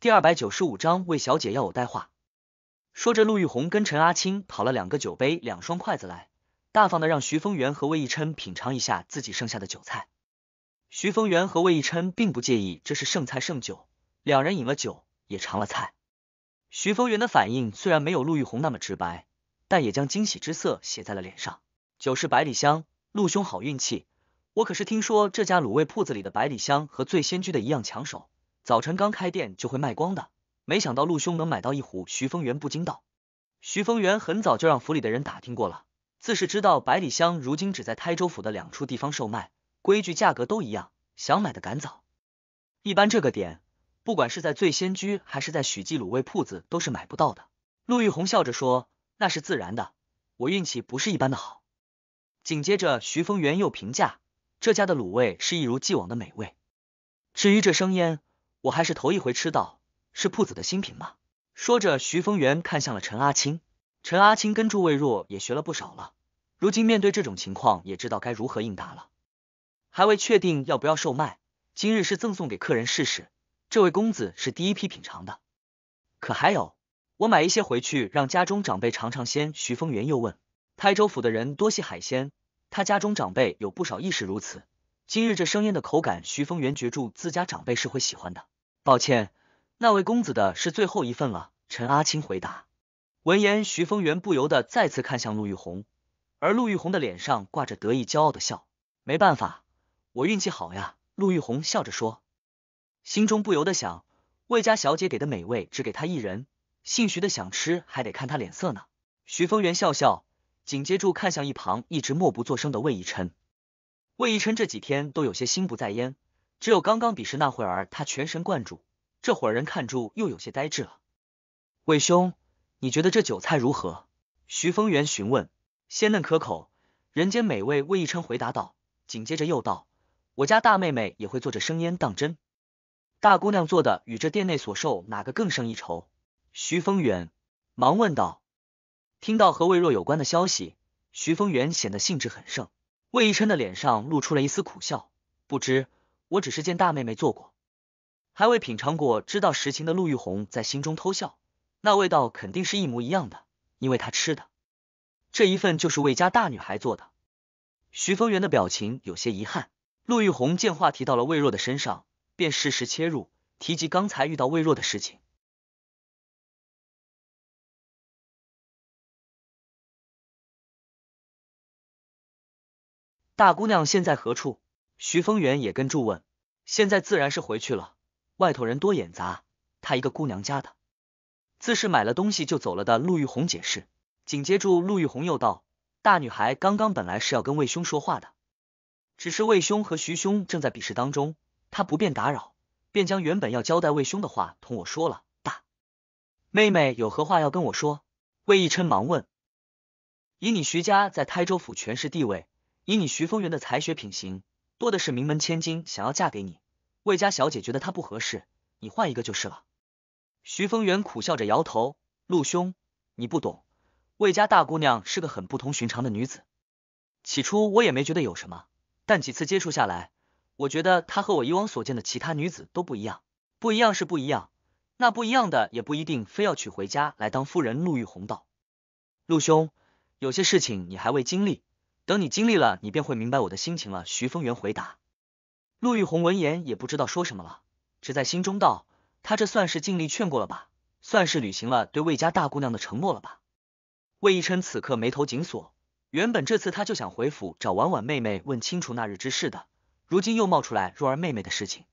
第二百九十五章，魏小姐要我带话，说着，陆玉红跟陈阿青讨了两个酒杯、两双筷子来，大方的让徐峰元和魏一琛品尝一下自己剩下的酒菜。徐峰元和魏一琛并不介意，这是剩菜剩酒，两人饮了酒，也尝了菜。徐峰元的反应虽然没有陆玉红那么直白，但也将惊喜之色写在了脸上。酒是百里香，陆兄好运气，我可是听说这家卤味铺子里的百里香和醉仙居的一样抢手。早晨刚开店就会卖光的，没想到陆兄能买到一壶。徐丰源不禁道：“徐丰源很早就让府里的人打听过了，自是知道百里香如今只在台州府的两处地方售卖，规矩价格都一样，想买的赶早。一般这个点，不管是在醉仙居还是在许记卤味铺子，都是买不到的。”陆玉红笑着说：“那是自然的，我运气不是一般的好。”紧接着，徐丰源又评价：“这家的卤味是一如既往的美味。至于这生腌，我还是头一回吃到，是铺子的新品吗？说着，徐风元看向了陈阿青。陈阿青跟祝魏若也学了不少了，如今面对这种情况，也知道该如何应答了。还未确定要不要售卖，今日是赠送给客人试试。这位公子是第一批品尝的，可还有，我买一些回去让家中长辈尝尝鲜。徐风元又问，台州府的人多系海鲜，他家中长辈有不少亦是如此。今日这生腌的口感，徐峰元觉住自家长辈是会喜欢的。抱歉，那位公子的是最后一份了。陈阿青回答。闻言，徐峰元不由得再次看向陆玉红，而陆玉红的脸上挂着得意骄傲的笑。没办法，我运气好呀。陆玉红笑着说，心中不由得想，魏家小姐给的美味只给她一人，姓徐的想吃还得看她脸色呢。徐峰元笑笑，紧接住看向一旁一直默不作声的魏逸琛。魏一琛这几天都有些心不在焉，只有刚刚比试那会儿，他全神贯注。这会儿人看住又有些呆滞了。魏兄，你觉得这酒菜如何？徐风元询问。鲜嫩可口，人间美味。魏一琛回答道，紧接着又道，我家大妹妹也会做这生腌，当真？大姑娘做的与这店内所售哪个更胜一筹？徐风远忙问道。听到和魏若有关的消息，徐风元显得兴致很盛。魏一琛的脸上露出了一丝苦笑，不知，我只是见大妹妹做过，还未品尝过。知道实情的陆玉红在心中偷笑，那味道肯定是一模一样的，因为她吃的这一份就是魏家大女孩做的。徐风元的表情有些遗憾，陆玉红见话题到了魏若的身上，便适时切入，提及刚才遇到魏若的事情。大姑娘现在何处？徐风元也跟住问。现在自然是回去了。外头人多眼杂，她一个姑娘家的，自是买了东西就走了的。陆玉红解释。紧接住，陆玉红又道：“大女孩刚刚本来是要跟魏兄说话的，只是魏兄和徐兄正在比试当中，她不便打扰，便将原本要交代魏兄的话同我说了。”大妹妹有何话要跟我说？魏逸琛忙问。以你徐家在台州府权势地位。以你徐风元的才学品行，多的是名门千金想要嫁给你。魏家小姐觉得她不合适，你换一个就是了。徐风元苦笑着摇头，陆兄，你不懂，魏家大姑娘是个很不同寻常的女子。起初我也没觉得有什么，但几次接触下来，我觉得她和我以往所见的其他女子都不一样。不一样是不一样，那不一样的也不一定非要娶回家来当夫人。陆玉红道：“陆兄，有些事情你还未经历。”等你经历了，你便会明白我的心情了。”徐风元回答。陆玉红闻言也不知道说什么了，只在心中道：“他这算是尽力劝过了吧，算是履行了对魏家大姑娘的承诺了吧。”魏逸琛此刻眉头紧锁，原本这次他就想回府找婉婉妹妹问清楚那日之事的，如今又冒出来若儿妹妹的事情，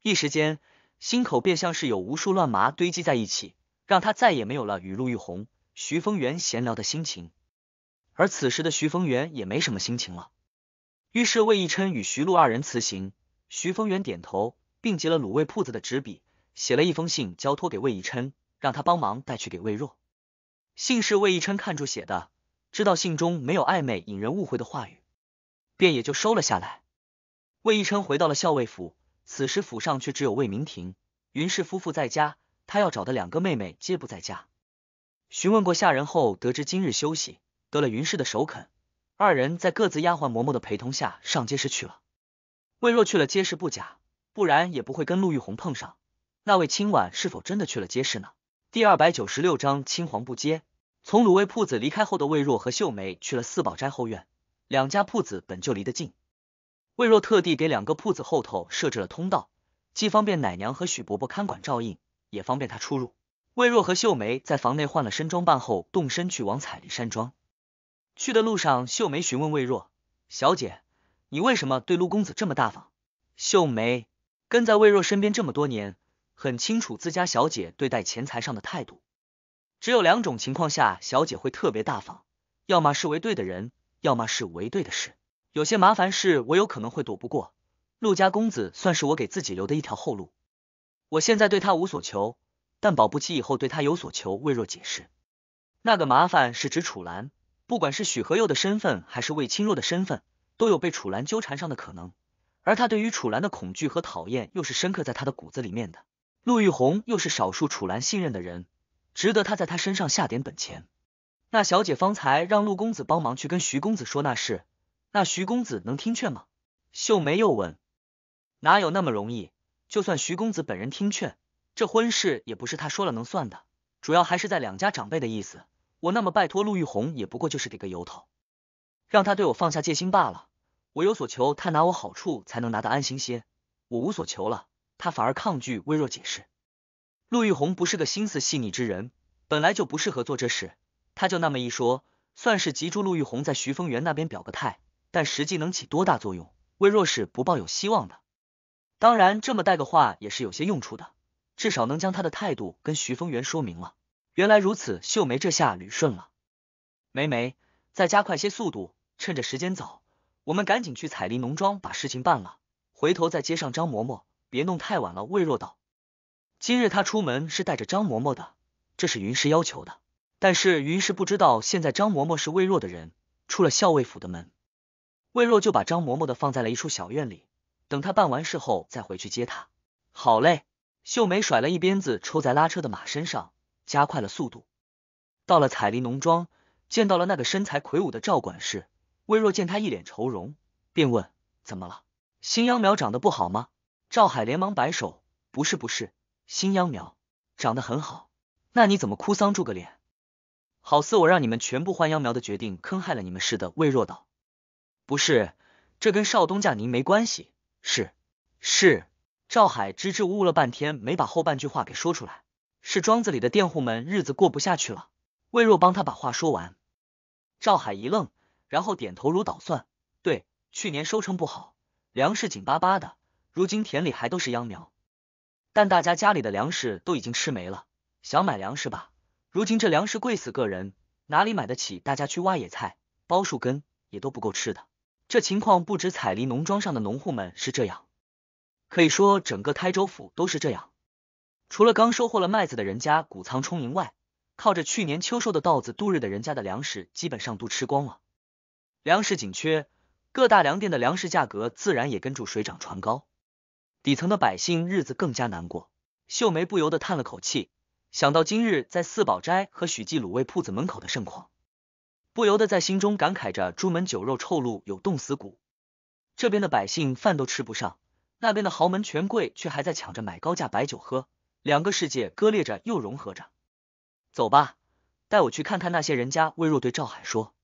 一时间心口便像是有无数乱麻堆积在一起，让他再也没有了与陆玉红、徐风元闲聊的心情。而此时的徐峰元也没什么心情了，于是魏义琛与徐璐二人辞行。徐峰元点头，并集了卤味铺子的纸笔，写了一封信交托给魏义琛，让他帮忙带去给魏若。信是魏义琛看住写的，知道信中没有暧昧引人误会的话语，便也就收了下来。魏义琛回到了校尉府，此时府上却只有魏明婷、云氏夫妇在家，他要找的两个妹妹皆不在家。询问过下人后，得知今日休息。得了云氏的首肯，二人在各自丫鬟嬷嬷的陪同下上街市去了。魏若去了街市不假，不然也不会跟陆玉红碰上。那位清婉是否真的去了街市呢？第二百九十六章青黄不接。从卤味铺子离开后的魏若和秀梅去了四宝斋后院，两家铺子本就离得近。魏若特地给两个铺子后头设置了通道，既方便奶娘和许伯伯看管照应，也方便他出入。魏若和秀梅在房内换了身装扮后，动身去往彩丽山庄。去的路上，秀梅询问魏若小姐：“你为什么对陆公子这么大方？”秀梅跟在魏若身边这么多年，很清楚自家小姐对待钱财上的态度。只有两种情况下，小姐会特别大方：要么是为对的人，要么是为对的事。有些麻烦事，我有可能会躲不过。陆家公子算是我给自己留的一条后路。我现在对他无所求，但保不齐以后对他有所求。魏若解释，那个麻烦是指楚兰。不管是许和佑的身份，还是魏清若的身份，都有被楚兰纠缠上的可能。而他对于楚兰的恐惧和讨厌，又是深刻在他的骨子里面的。陆玉红又是少数楚兰信任的人，值得他在他身上下点本钱。那小姐方才让陆公子帮忙去跟徐公子说那事，那徐公子能听劝吗？秀梅又问：“哪有那么容易？就算徐公子本人听劝，这婚事也不是他说了能算的，主要还是在两家长辈的意思。”我那么拜托陆玉红，也不过就是给个由头，让他对我放下戒心罢了。我有所求，他拿我好处才能拿得安心些。我无所求了，他反而抗拒。微弱解释，陆玉红不是个心思细腻之人，本来就不适合做这事。他就那么一说，算是急助陆玉红在徐风元那边表个态，但实际能起多大作用，魏若是不抱有希望的。当然，这么带个话也是有些用处的，至少能将他的态度跟徐风元说明了。原来如此，秀梅这下捋顺了。梅梅，再加快些速度，趁着时间早，我们赶紧去彩林农庄把事情办了。回头再接上张嬷嬷，别弄太晚了。魏若道，今日他出门是带着张嬷嬷的，这是云氏要求的。但是云氏不知道现在张嬷嬷是魏若的人，出了校尉府的门，魏若就把张嬷嬷的放在了一处小院里，等他办完事后再回去接他。好嘞，秀梅甩了一鞭子抽在拉车的马身上。加快了速度，到了彩梨农庄，见到了那个身材魁梧的赵管事。魏若见他一脸愁容，便问：“怎么了？新秧苗长得不好吗？”赵海连忙摆手：“不是，不是，新秧苗长得很好。那你怎么哭丧住个脸？好似我让你们全部换秧苗的决定坑害了你们似的。”魏若道：“不是，这跟少东家您没关系。是，是。”赵海支支吾吾了半天，没把后半句话给说出来。是庄子里的佃户们日子过不下去了。魏若帮他把话说完，赵海一愣，然后点头如捣蒜。对，去年收成不好，粮食紧巴巴的，如今田里还都是秧苗，但大家家里的粮食都已经吃没了。想买粮食吧，如今这粮食贵死个人，哪里买得起？大家去挖野菜、包树根，也都不够吃的。这情况不止彩梨农庄上的农户们是这样，可以说整个台州府都是这样。除了刚收获了麦子的人家谷仓充盈外，靠着去年秋收的稻子度日的人家的粮食基本上都吃光了，粮食紧缺，各大粮店的粮食价格自然也跟着水涨船高，底层的百姓日子更加难过。秀梅不由得叹了口气，想到今日在四宝斋和许记卤味铺子门口的盛况，不由得在心中感慨着：“朱门酒肉臭，路有冻死骨。”这边的百姓饭都吃不上，那边的豪门权贵却还在抢着买高价白酒喝。两个世界割裂着又融合着，走吧，带我去看看那些人家。魏若对赵海说：“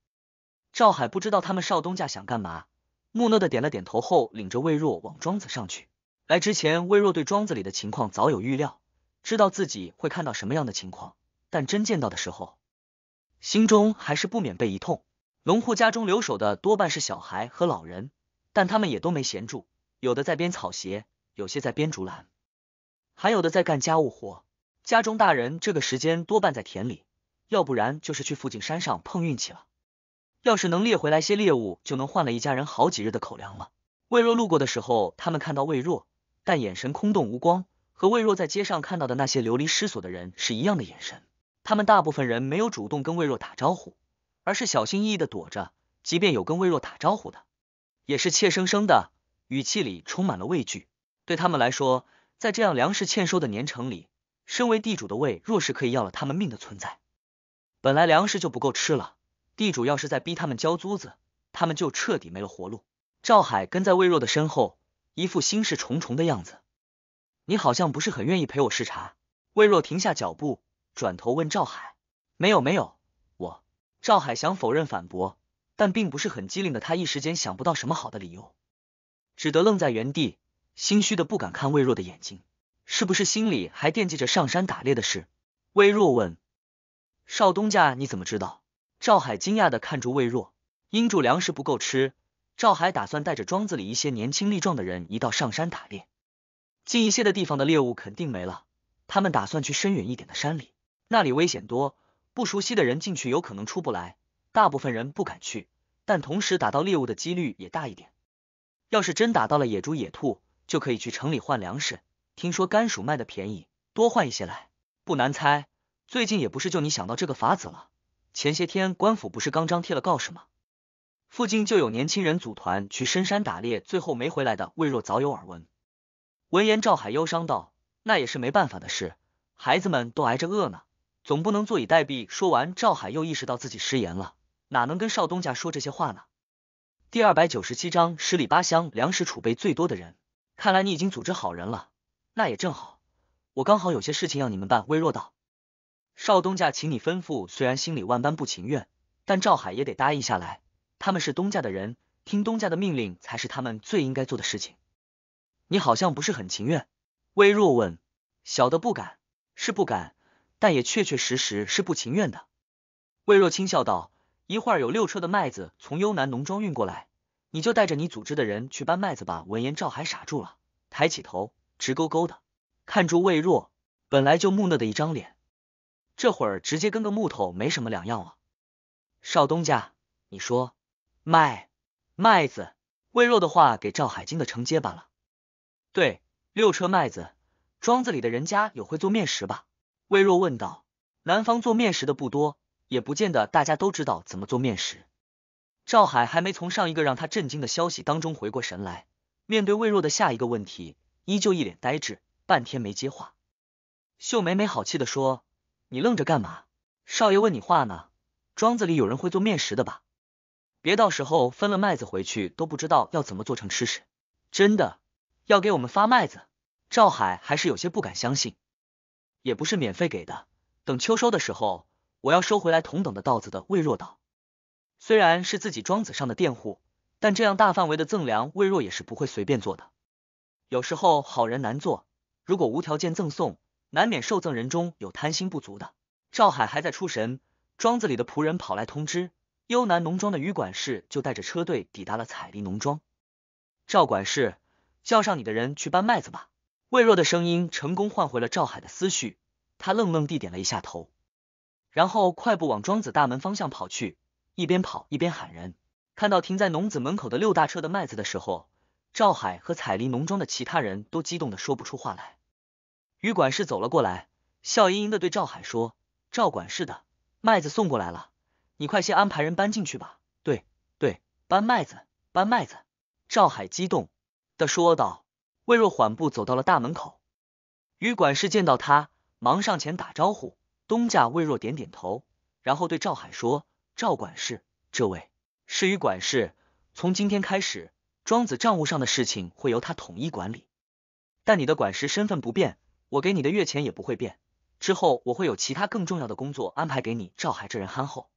赵海不知道他们少东家想干嘛，木讷的点了点头后，领着魏若往庄子上去。来之前，魏若对庄子里的情况早有预料，知道自己会看到什么样的情况，但真见到的时候，心中还是不免被一痛。农户家中留守的多半是小孩和老人，但他们也都没闲住，有的在编草鞋，有些在编竹篮。”还有的在干家务活，家中大人这个时间多半在田里，要不然就是去附近山上碰运气了。要是能猎回来些猎物，就能换了一家人好几日的口粮了。魏若路过的时候，他们看到魏若，但眼神空洞无光，和魏若在街上看到的那些流离失所的人是一样的眼神。他们大部分人没有主动跟魏若打招呼，而是小心翼翼的躲着。即便有跟魏若打招呼的，也是怯生生的，语气里充满了畏惧。对他们来说。在这样粮食欠收的年城里，身为地主的魏若是可以要了他们命的存在。本来粮食就不够吃了，地主要是在逼他们交租子，他们就彻底没了活路。赵海跟在魏若的身后，一副心事重重的样子。你好像不是很愿意陪我视察。魏若停下脚步，转头问赵海：“没有，没有，我……”赵海想否认反驳，但并不是很机灵的他，一时间想不到什么好的理由，只得愣在原地。心虚的不敢看魏若的眼睛，是不是心里还惦记着上山打猎的事？魏若问。少东家，你怎么知道？赵海惊讶的看住魏若。因住粮食不够吃，赵海打算带着庄子里一些年轻力壮的人一道上山打猎。近一些的地方的猎物肯定没了，他们打算去深远一点的山里。那里危险多，不熟悉的人进去有可能出不来。大部分人不敢去，但同时打到猎物的几率也大一点。要是真打到了野猪、野兔。就可以去城里换粮食，听说甘薯卖的便宜，多换一些来。不难猜，最近也不是就你想到这个法子了。前些天官府不是刚张贴了告示吗？附近就有年轻人组团去深山打猎，最后没回来的。魏若早有耳闻。闻言，赵海忧伤道：“那也是没办法的事，孩子们都挨着饿呢，总不能坐以待毙。”说完，赵海又意识到自己失言了，哪能跟少东家说这些话呢？第二百九十七章：十里八乡粮食储备最多的人。看来你已经组织好人了，那也正好，我刚好有些事情要你们办。魏若道，少东家，请你吩咐。虽然心里万般不情愿，但赵海也得答应下来。他们是东家的人，听东家的命令才是他们最应该做的事情。你好像不是很情愿。魏若问，小的不敢，是不敢，但也确确实实是不情愿的。魏若轻笑道，一会儿有六车的麦子从幽南农庄运过来。你就带着你组织的人去搬麦子吧。闻言，赵海傻住了，抬起头，直勾勾的看住魏若，本来就木讷的一张脸，这会儿直接跟个木头没什么两样了。少东家，你说麦麦子？魏若的话给赵海惊的成结巴了。对，六车麦子，庄子里的人家有会做面食吧？魏若问道。南方做面食的不多，也不见得大家都知道怎么做面食。赵海还没从上一个让他震惊的消息当中回过神来，面对魏若的下一个问题，依旧一脸呆滞，半天没接话。秀梅没好气的说：“你愣着干嘛？少爷问你话呢。庄子里有人会做面食的吧？别到时候分了麦子回去都不知道要怎么做成吃食。真的要给我们发麦子？赵海还是有些不敢相信。也不是免费给的，等秋收的时候，我要收回来同等的稻子的。”魏若道。虽然是自己庄子上的佃户，但这样大范围的赠粮，魏若也是不会随便做的。有时候好人难做，如果无条件赠送，难免受赠人中有贪心不足的。赵海还在出神，庄子里的仆人跑来通知，幽南农庄的余管事就带着车队抵达了彩林农庄。赵管事，叫上你的人去搬麦子吧。魏若的声音成功唤回了赵海的思绪，他愣愣地点了一下头，然后快步往庄子大门方向跑去。一边跑一边喊人，看到停在农子门口的六大车的麦子的时候，赵海和彩梨农庄的其他人都激动的说不出话来。于管事走了过来，笑盈盈的对赵海说：“赵管事的麦子送过来了，你快些安排人搬进去吧。”“对对，搬麦子，搬麦子。”赵海激动的说道。魏若缓步走到了大门口，于管事见到他，忙上前打招呼。东家魏若点点头，然后对赵海说。赵管事，这位是于管事。从今天开始，庄子账务上的事情会由他统一管理。但你的管事身份不变，我给你的月钱也不会变。之后我会有其他更重要的工作安排给你。赵海这人憨厚，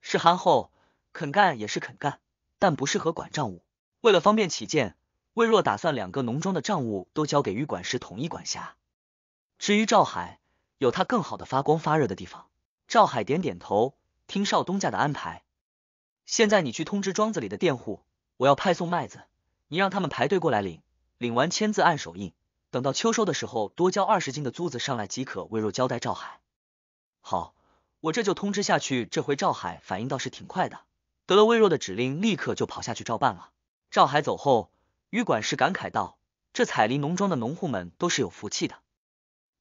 是憨厚，肯干也是肯干，但不适合管账务。为了方便起见，魏若打算两个农庄的账务都交给于管事统一管辖。至于赵海，有他更好的发光发热的地方。赵海点点头。听少东家的安排，现在你去通知庄子里的佃户，我要派送麦子，你让他们排队过来领，领完签字按手印，等到秋收的时候多交二十斤的租子上来即可。微若交代赵海，好，我这就通知下去。这回赵海反应倒是挺快的，得了微若的指令，立刻就跑下去照办了。赵海走后，余管事感慨道：“这彩林农庄的农户们都是有福气的，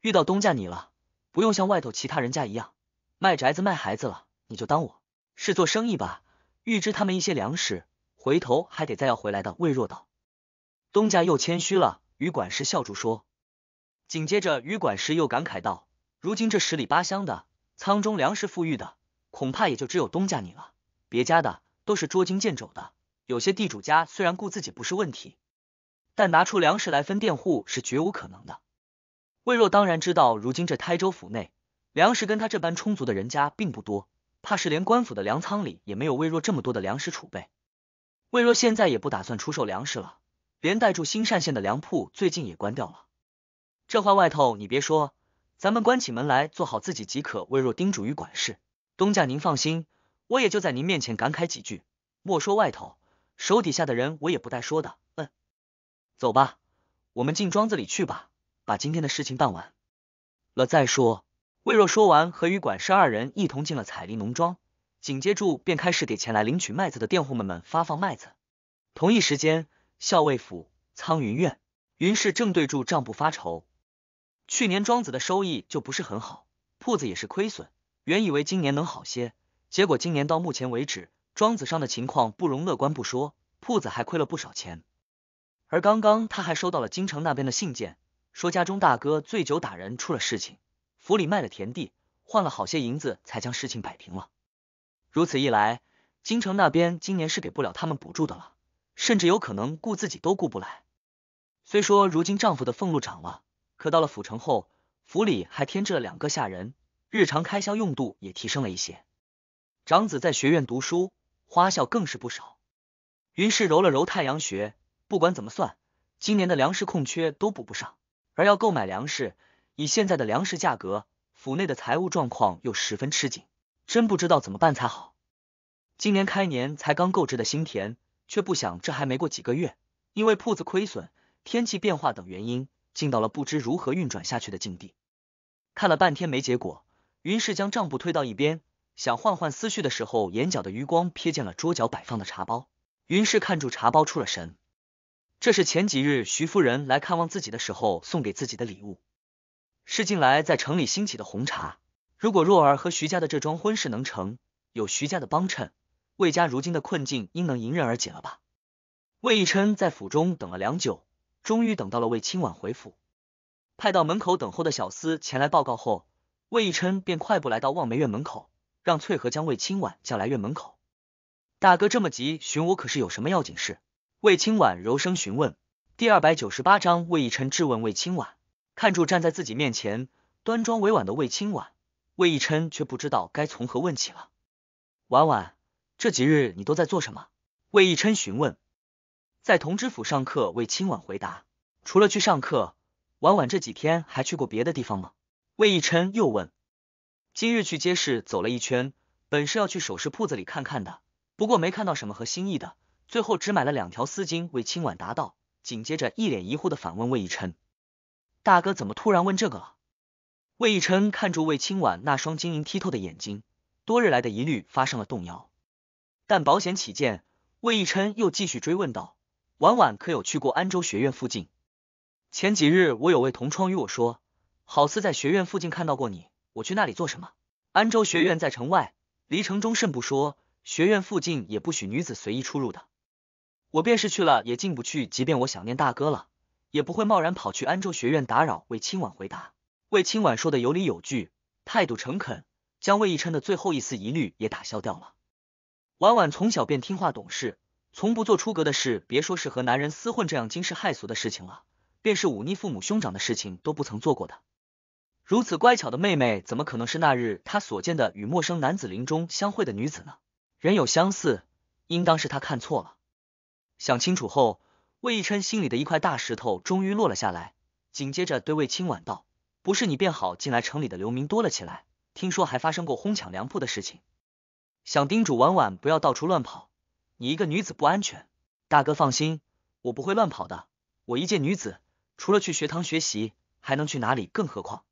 遇到东家你了，不用像外头其他人家一样卖宅子卖孩子了。”你就当我是做生意吧，预支他们一些粮食，回头还得再要回来的。魏若道，东家又谦虚了。余管事笑住说，紧接着余管事又感慨道：“如今这十里八乡的仓中粮食富裕的，恐怕也就只有东家你了，别家的都是捉襟见肘的。有些地主家虽然顾自己不是问题，但拿出粮食来分佃户是绝无可能的。”魏若当然知道，如今这台州府内粮食跟他这般充足的人家并不多。怕是连官府的粮仓里也没有魏若这么多的粮食储备。魏若现在也不打算出售粮食了，连带住新善县的粮铺最近也关掉了。这话外头你别说，咱们关起门来做好自己即可。魏若叮嘱于管事东家：“您放心，我也就在您面前感慨几句。莫说外头，手底下的人我也不带说的。”嗯，走吧，我们进庄子里去吧，把今天的事情办完了再说。魏若说完，和与管事二人一同进了彩梨农庄。紧接着，便开始给前来领取麦子的佃户们们发放麦子。同一时间，校尉府苍云院云氏正对住账簿发愁。去年庄子的收益就不是很好，铺子也是亏损。原以为今年能好些，结果今年到目前为止，庄子上的情况不容乐观不说，铺子还亏了不少钱。而刚刚他还收到了京城那边的信件，说家中大哥醉酒打人，出了事情。府里卖了田地，换了好些银子，才将事情摆平了。如此一来，京城那边今年是给不了他们补助的了，甚至有可能雇自己都雇不来。虽说如今丈夫的俸禄涨了，可到了府城后，府里还添置了两个下人，日常开销用度也提升了一些。长子在学院读书，花销更是不少。云氏揉了揉太阳穴，不管怎么算，今年的粮食空缺都补不上，而要购买粮食。以现在的粮食价格，府内的财务状况又十分吃紧，真不知道怎么办才好。今年开年才刚购置的新田，却不想这还没过几个月，因为铺子亏损、天气变化等原因，进到了不知如何运转下去的境地。看了半天没结果，云氏将账簿推到一边，想换换思绪的时候，眼角的余光瞥见了桌角摆放的茶包。云氏看住茶包出了神，这是前几日徐夫人来看望自己的时候送给自己的礼物。是近来在城里兴起的红茶。如果若儿和徐家的这桩婚事能成，有徐家的帮衬，魏家如今的困境应能迎刃而解了吧？魏义琛在府中等了良久，终于等到了魏清婉回府。派到门口等候的小厮前来报告后，魏义琛便快步来到望梅院门口，让翠荷将魏清婉叫来院门口。大哥这么急寻我，可是有什么要紧事？魏清婉柔声询问。第二百九十八章，魏义琛质问魏清婉。看住站在自己面前端庄委婉的魏清婉，魏一琛却不知道该从何问起了。婉婉，这几日你都在做什么？魏一琛询问。在同知府上课，魏清婉回答。除了去上课，婉婉这几天还去过别的地方吗？魏一琛又问。今日去街市走了一圈，本是要去首饰铺子里看看的，不过没看到什么合心意的，最后只买了两条丝巾。魏清婉答道，紧接着一脸疑惑的反问魏一琛。大哥怎么突然问这个了？魏逸琛看着魏清婉那双晶莹剔透的眼睛，多日来的疑虑发生了动摇。但保险起见，魏逸琛又继续追问道：“婉婉可有去过安州学院附近？前几日我有位同窗与我说，好似在学院附近看到过你。我去那里做什么？安州学院在城外，离城中甚不说，学院附近也不许女子随意出入的。我便是去了，也进不去。即便我想念大哥了。”也不会贸然跑去安州学院打扰魏清婉回答。魏清婉说的有理有据，态度诚恳，将魏逸琛的最后一丝疑虑也打消掉了。婉婉从小便听话懂事，从不做出格的事，别说是和男人厮混这样惊世骇俗的事情了，便是忤逆父母兄长的事情都不曾做过的。如此乖巧的妹妹，怎么可能是那日她所见的与陌生男子林中相会的女子呢？人有相似，应当是他看错了。想清楚后。魏奕琛心里的一块大石头终于落了下来，紧接着对魏清婉道：“不是你变好，进来城里的流民多了起来，听说还发生过哄抢粮铺的事情，想叮嘱婉婉不要到处乱跑，你一个女子不安全。”大哥放心，我不会乱跑的，我一介女子，除了去学堂学习，还能去哪里？更何况，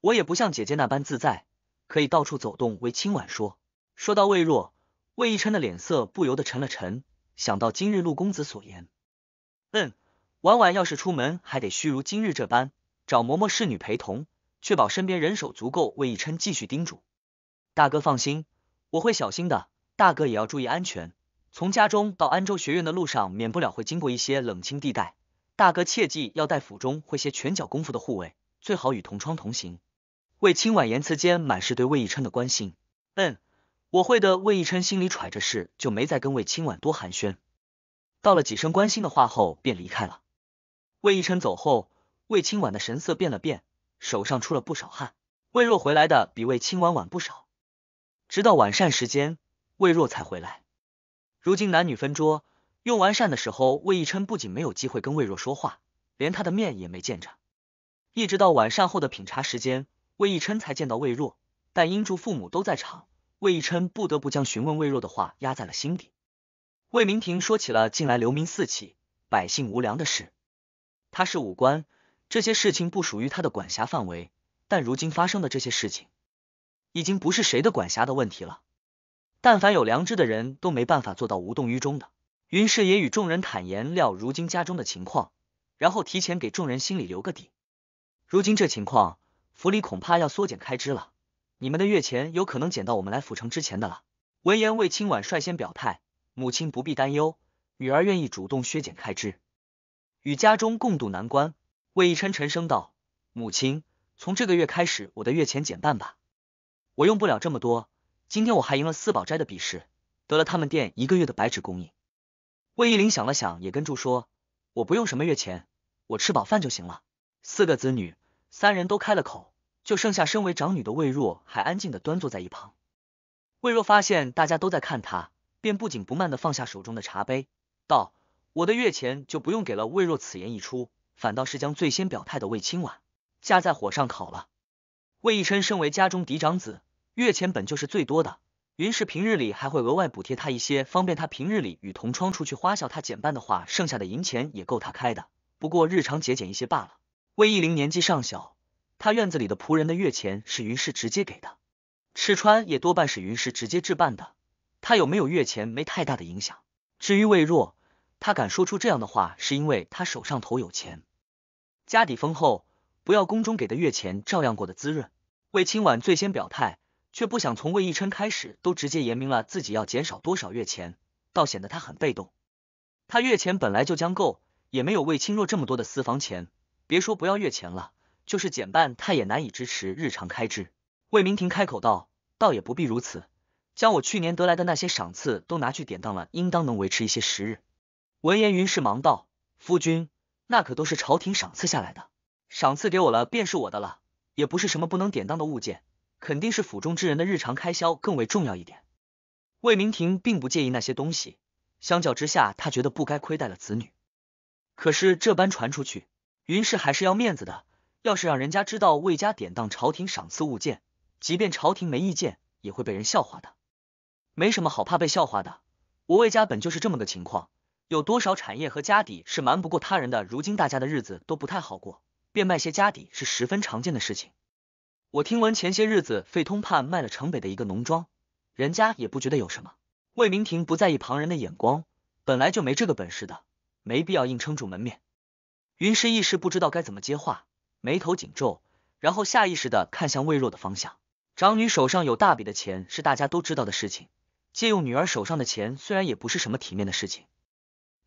我也不像姐姐那般自在，可以到处走动。魏清婉说，说到魏若，魏奕琛的脸色不由得沉了沉，想到今日陆公子所言。嗯，婉婉要是出门，还得需如今日这般，找嬷嬷、侍女陪同，确保身边人手足够。魏奕琛继续叮嘱。大哥放心，我会小心的。大哥也要注意安全，从家中到安州学院的路上，免不了会经过一些冷清地带，大哥切记要带府中会些拳脚功夫的护卫，最好与同窗同行。魏清婉言辞间满是对魏奕琛的关心。嗯，我会的。魏奕琛心里揣着事，就没再跟魏清婉多寒暄。道了几声关心的话后，便离开了。魏逸琛走后，魏清婉的神色变了变，手上出了不少汗。魏若回来的比魏清婉晚不少，直到晚膳时间，魏若才回来。如今男女分桌，用完膳的时候，魏逸琛不仅没有机会跟魏若说话，连他的面也没见着。一直到晚膳后的品茶时间，魏逸琛才见到魏若，但英竹父母都在场，魏逸琛不得不将询问魏若的话压在了心底。魏明庭说起了近来流民四起、百姓无粮的事。他是武官，这些事情不属于他的管辖范围。但如今发生的这些事情，已经不是谁的管辖的问题了。但凡有良知的人都没办法做到无动于衷的。云氏也与众人坦言，料如今家中的情况，然后提前给众人心里留个底。如今这情况，府里恐怕要缩减开支了。你们的月钱有可能减到我们来府城之前的了。闻言，魏清婉率先表态。母亲不必担忧，女儿愿意主动削减开支，与家中共度难关。魏一琛沉声道：“母亲，从这个月开始，我的月钱减半吧，我用不了这么多。今天我还赢了四宝斋的比试，得了他们店一个月的白纸供应。”魏一林想了想，也跟住说：“我不用什么月钱，我吃饱饭就行了。”四个子女，三人都开了口，就剩下身为长女的魏若还安静的端坐在一旁。魏若发现大家都在看她。便不紧不慢地放下手中的茶杯，道：“我的月钱就不用给了。”魏若此言一出，反倒是将最先表态的魏青婉架在火上烤了。魏一琛身为家中嫡长子，月钱本就是最多的，云氏平日里还会额外补贴他一些，方便他平日里与同窗出去花销。他减半的话，剩下的银钱也够他开的，不过日常节俭一些罢了。魏义林年纪尚小，他院子里的仆人的月钱是云氏直接给的，吃穿也多半是云氏直接置办的。他有没有月钱没太大的影响。至于魏若，他敢说出这样的话，是因为他手上头有钱，家底丰厚，不要宫中给的月钱，照样过得滋润。魏清婉最先表态，却不想从魏一琛开始都直接言明了自己要减少多少月钱，倒显得他很被动。他月钱本来就将够，也没有魏清若这么多的私房钱，别说不要月钱了，就是减半，他也难以支持日常开支。魏明婷开口道：“倒也不必如此。”将我去年得来的那些赏赐都拿去典当了，应当能维持一些时日。闻言，云氏忙道：“夫君，那可都是朝廷赏赐下来的，赏赐给我了便是我的了，也不是什么不能典当的物件。肯定是府中之人的日常开销更为重要一点。”魏明亭并不介意那些东西，相较之下，他觉得不该亏待了子女。可是这般传出去，云氏还是要面子的。要是让人家知道魏家典当朝廷赏赐物件，即便朝廷没意见，也会被人笑话的。没什么好怕被笑话的，我魏家本就是这么个情况，有多少产业和家底是瞒不过他人的。如今大家的日子都不太好过，变卖些家底是十分常见的事情。我听闻前些日子费通判卖了城北的一个农庄，人家也不觉得有什么。魏明婷不在意旁人的眼光，本来就没这个本事的，没必要硬撑住门面。云氏一时不知道该怎么接话，眉头紧皱，然后下意识的看向魏若的方向。长女手上有大笔的钱是大家都知道的事情。借用女儿手上的钱，虽然也不是什么体面的事情，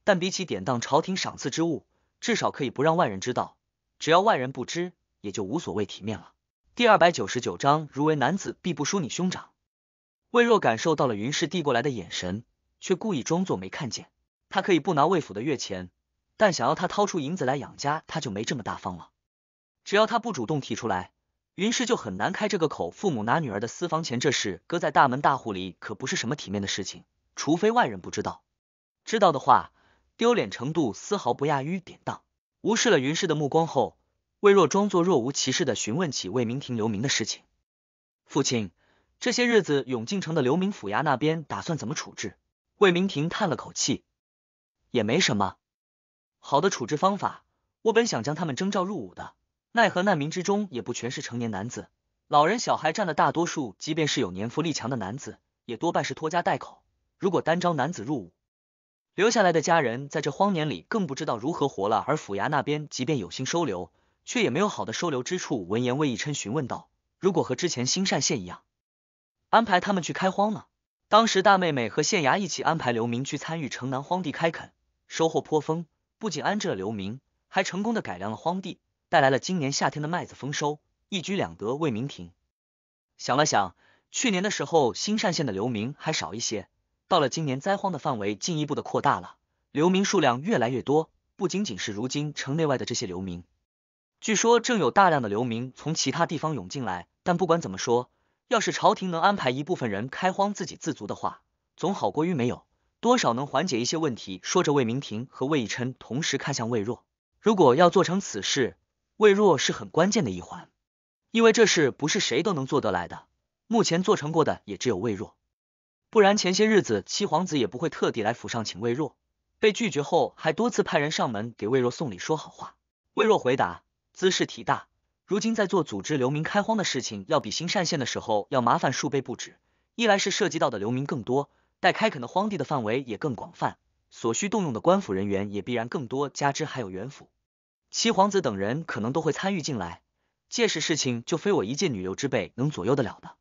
但比起典当朝廷赏赐之物，至少可以不让外人知道。只要外人不知，也就无所谓体面了。第二百九十九章，如为男子，必不输你兄长。魏若感受到了云氏递过来的眼神，却故意装作没看见。他可以不拿魏府的月钱，但想要他掏出银子来养家，他就没这么大方了。只要他不主动提出来。云氏就很难开这个口，父母拿女儿的私房钱这事，搁在大门大户里可不是什么体面的事情，除非外人不知道，知道的话，丢脸程度丝毫不亚于典当。无视了云氏的目光后，魏若装作若无其事的询问起魏明庭留名的事情。父亲，这些日子永靖城的留明府衙那边打算怎么处置？魏明庭叹了口气，也没什么好的处置方法，我本想将他们征召入伍的。奈何难民之中也不全是成年男子，老人小孩占了大多数。即便是有年富力强的男子，也多半是拖家带口。如果单招男子入伍，留下来的家人在这荒年里更不知道如何活了。而府衙那边，即便有心收留，却也没有好的收留之处。闻言，魏义琛询问道：“如果和之前兴善县一样，安排他们去开荒呢？当时大妹妹和县衙一起安排流民去参与城南荒地开垦，收获颇丰，不仅安置了流民，还成功的改良了荒地。”带来了今年夏天的麦子丰收，一举两得。魏明庭想了想，去年的时候新善县的流民还少一些，到了今年灾荒的范围进一步的扩大了，流民数量越来越多。不仅仅是如今城内外的这些流民，据说正有大量的流民从其他地方涌进来。但不管怎么说，要是朝廷能安排一部分人开荒自给自足的话，总好过于没有，多少能缓解一些问题。说着，魏明庭和魏逸琛同时看向魏若，如果要做成此事。魏若是很关键的一环，因为这事不是谁都能做得来的。目前做成过的也只有魏若，不然前些日子七皇子也不会特地来府上请魏若，被拒绝后还多次派人上门给魏若送礼说好话。魏若回答：兹事体大，如今在做组织流民开荒的事情，要比新善县的时候要麻烦数倍不止。一来是涉及到的流民更多，待开垦的荒地的范围也更广泛，所需动用的官府人员也必然更多，加之还有元府。七皇子等人可能都会参与进来，届时事情就非我一介女流之辈能左右得了的，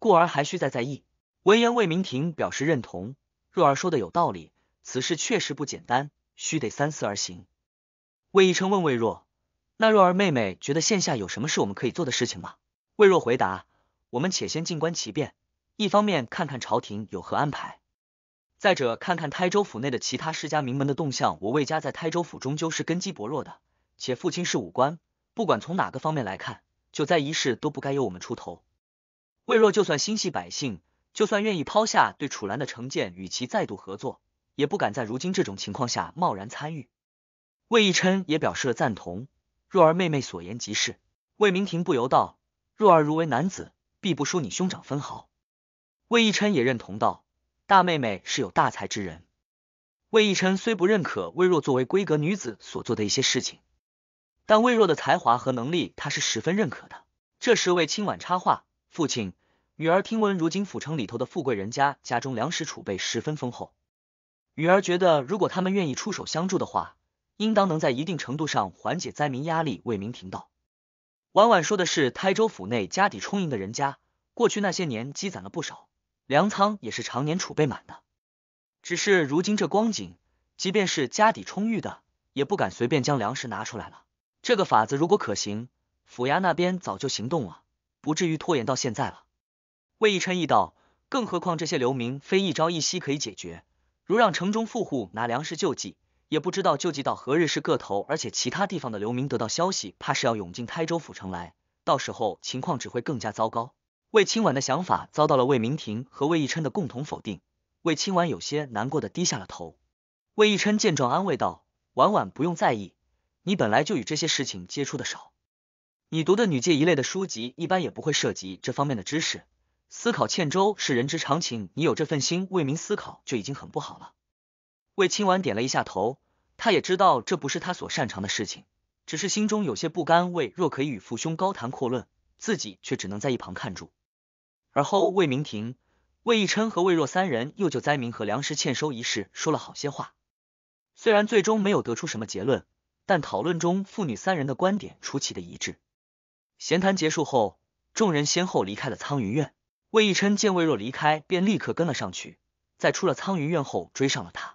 故而还需再在意。闻言，魏明亭表示认同。若儿说的有道理，此事确实不简单，需得三思而行。魏义称问魏若：“那若儿妹妹觉得现下有什么是我们可以做的事情吗？”魏若回答：“我们且先静观其变，一方面看看朝廷有何安排。”再者，看看台州府内的其他世家名门的动向，我魏家在台州府终究是根基薄弱的，且父亲是武官，不管从哪个方面来看，救灾一事都不该由我们出头。魏若就算心系百姓，就算愿意抛下对楚兰的成见，与其再度合作，也不敢在如今这种情况下贸然参与。魏逸琛也表示了赞同，若儿妹妹所言极是。魏明婷不由道：“若儿如为男子，必不输你兄长分毫。”魏逸琛也认同道。大妹妹是有大才之人，魏奕琛虽不认可魏若作为闺阁女子所做的一些事情，但魏若的才华和能力，他是十分认可的。这时，魏清婉插话：“父亲，女儿听闻如今府城里头的富贵人家家中粮食储备十分丰厚，女儿觉得如果他们愿意出手相助的话，应当能在一定程度上缓解灾民压力。”魏明停道：“婉婉说的是，台州府内家底充盈的人家，过去那些年积攒了不少。”粮仓也是常年储备满的，只是如今这光景，即便是家底充裕的，也不敢随便将粮食拿出来了。这个法子如果可行，府衙那边早就行动了，不至于拖延到现在了。魏义琛亦道，更何况这些流民非一朝一夕可以解决，如让城中富户拿粮食救济，也不知道救济到何日是个头。而且其他地方的流民得到消息，怕是要涌进台州府城来，到时候情况只会更加糟糕。魏清婉的想法遭到了魏明婷和魏奕琛的共同否定，魏清婉有些难过的低下了头。魏奕琛见状安慰道：“婉婉不用在意，你本来就与这些事情接触的少，你读的女界一类的书籍一般也不会涉及这方面的知识。思考欠周是人之常情，你有这份心为民思考就已经很不好了。”魏清婉点了一下头，他也知道这不是他所擅长的事情，只是心中有些不甘。为若可以与父兄高谈阔论，自己却只能在一旁看住。而后，魏明亭、魏义琛和魏若三人又就灾民和粮食欠收一事说了好些话。虽然最终没有得出什么结论，但讨论中父女三人的观点出奇的一致。闲谈结束后，众人先后离开了苍云院。魏义琛见魏若离开，便立刻跟了上去。在出了苍云院后，追上了他。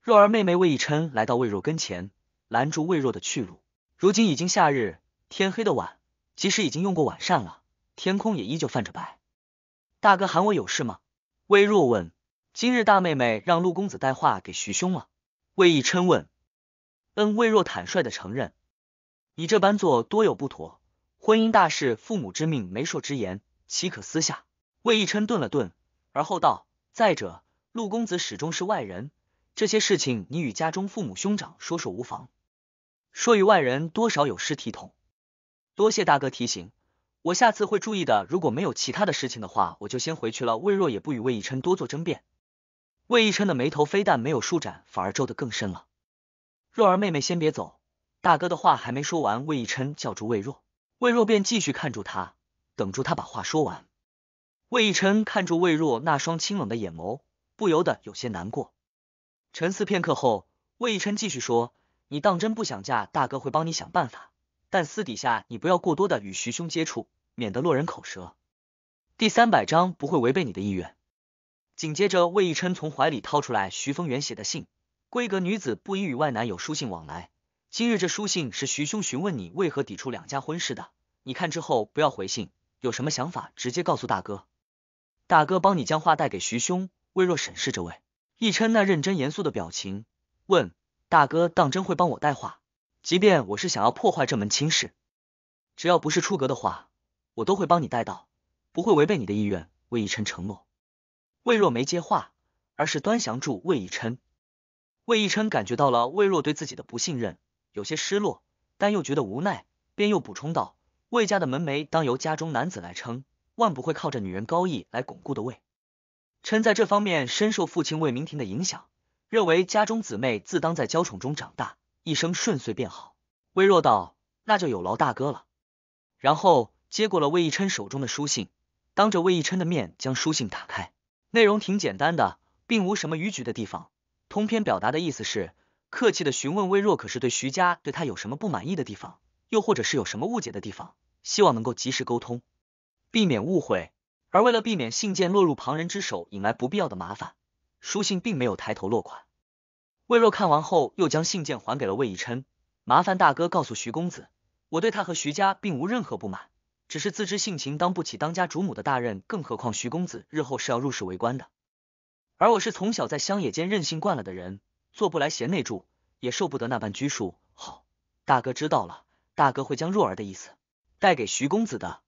若儿妹妹魏义琛来到魏若跟前，拦住魏若的去路。如今已经夏日，天黑的晚，即使已经用过晚膳了，天空也依旧泛着白。大哥喊我有事吗？魏若问。今日大妹妹让陆公子带话给徐兄了。魏义琛问。嗯，魏若坦率的承认，你这般做多有不妥。婚姻大事，父母之命，媒妁之言，岂可私下？魏义琛顿了顿，而后道：再者，陆公子始终是外人，这些事情你与家中父母兄长说说无妨，说与外人多少有失体统。多谢大哥提醒。我下次会注意的。如果没有其他的事情的话，我就先回去了。魏若也不与魏逸琛多做争辩。魏逸琛的眉头非但没有舒展，反而皱得更深了。若儿妹妹，先别走。大哥的话还没说完，魏逸琛叫住魏若，魏若便继续看住他，等住他把话说完。魏逸琛看住魏若那双清冷的眼眸，不由得有些难过。沉思片刻后，魏逸琛继续说：“你当真不想嫁？大哥会帮你想办法。”但私底下你不要过多的与徐兄接触，免得落人口舌。第三百章不会违背你的意愿。紧接着，魏一琛从怀里掏出来徐风原写的信，闺阁女子不宜与外男有书信往来，今日这书信是徐兄询问你为何抵触两家婚事的，你看之后不要回信，有什么想法直接告诉大哥，大哥帮你将话带给徐兄。魏若审视这位一琛那认真严肃的表情，问大哥当真会帮我带话？即便我是想要破坏这门亲事，只要不是出格的话，我都会帮你带到，不会违背你的意愿。魏以琛承诺，魏若没接话，而是端详住魏以琛。魏以琛感觉到了魏若对自己的不信任，有些失落，但又觉得无奈，便又补充道：“魏家的门楣当由家中男子来撑，万不会靠着女人高义来巩固的。”魏琛在这方面深受父亲魏明庭的影响，认为家中姊妹自当在娇宠中长大。一生顺遂便好。魏若道，那就有劳大哥了。然后接过了魏奕琛手中的书信，当着魏奕琛的面将书信打开。内容挺简单的，并无什么逾矩的地方。通篇表达的意思是，客气的询问魏若，可是对徐家对他有什么不满意的地方，又或者是有什么误解的地方，希望能够及时沟通，避免误会。而为了避免信件落入旁人之手，引来不必要的麻烦，书信并没有抬头落款。魏若看完后，又将信件还给了魏以琛。麻烦大哥告诉徐公子，我对他和徐家并无任何不满，只是自知性情当不起当家主母的大任，更何况徐公子日后是要入仕为官的，而我是从小在乡野间任性惯了的人，做不来贤内助，也受不得那般拘束。好，大哥知道了，大哥会将若儿的意思带给徐公子的。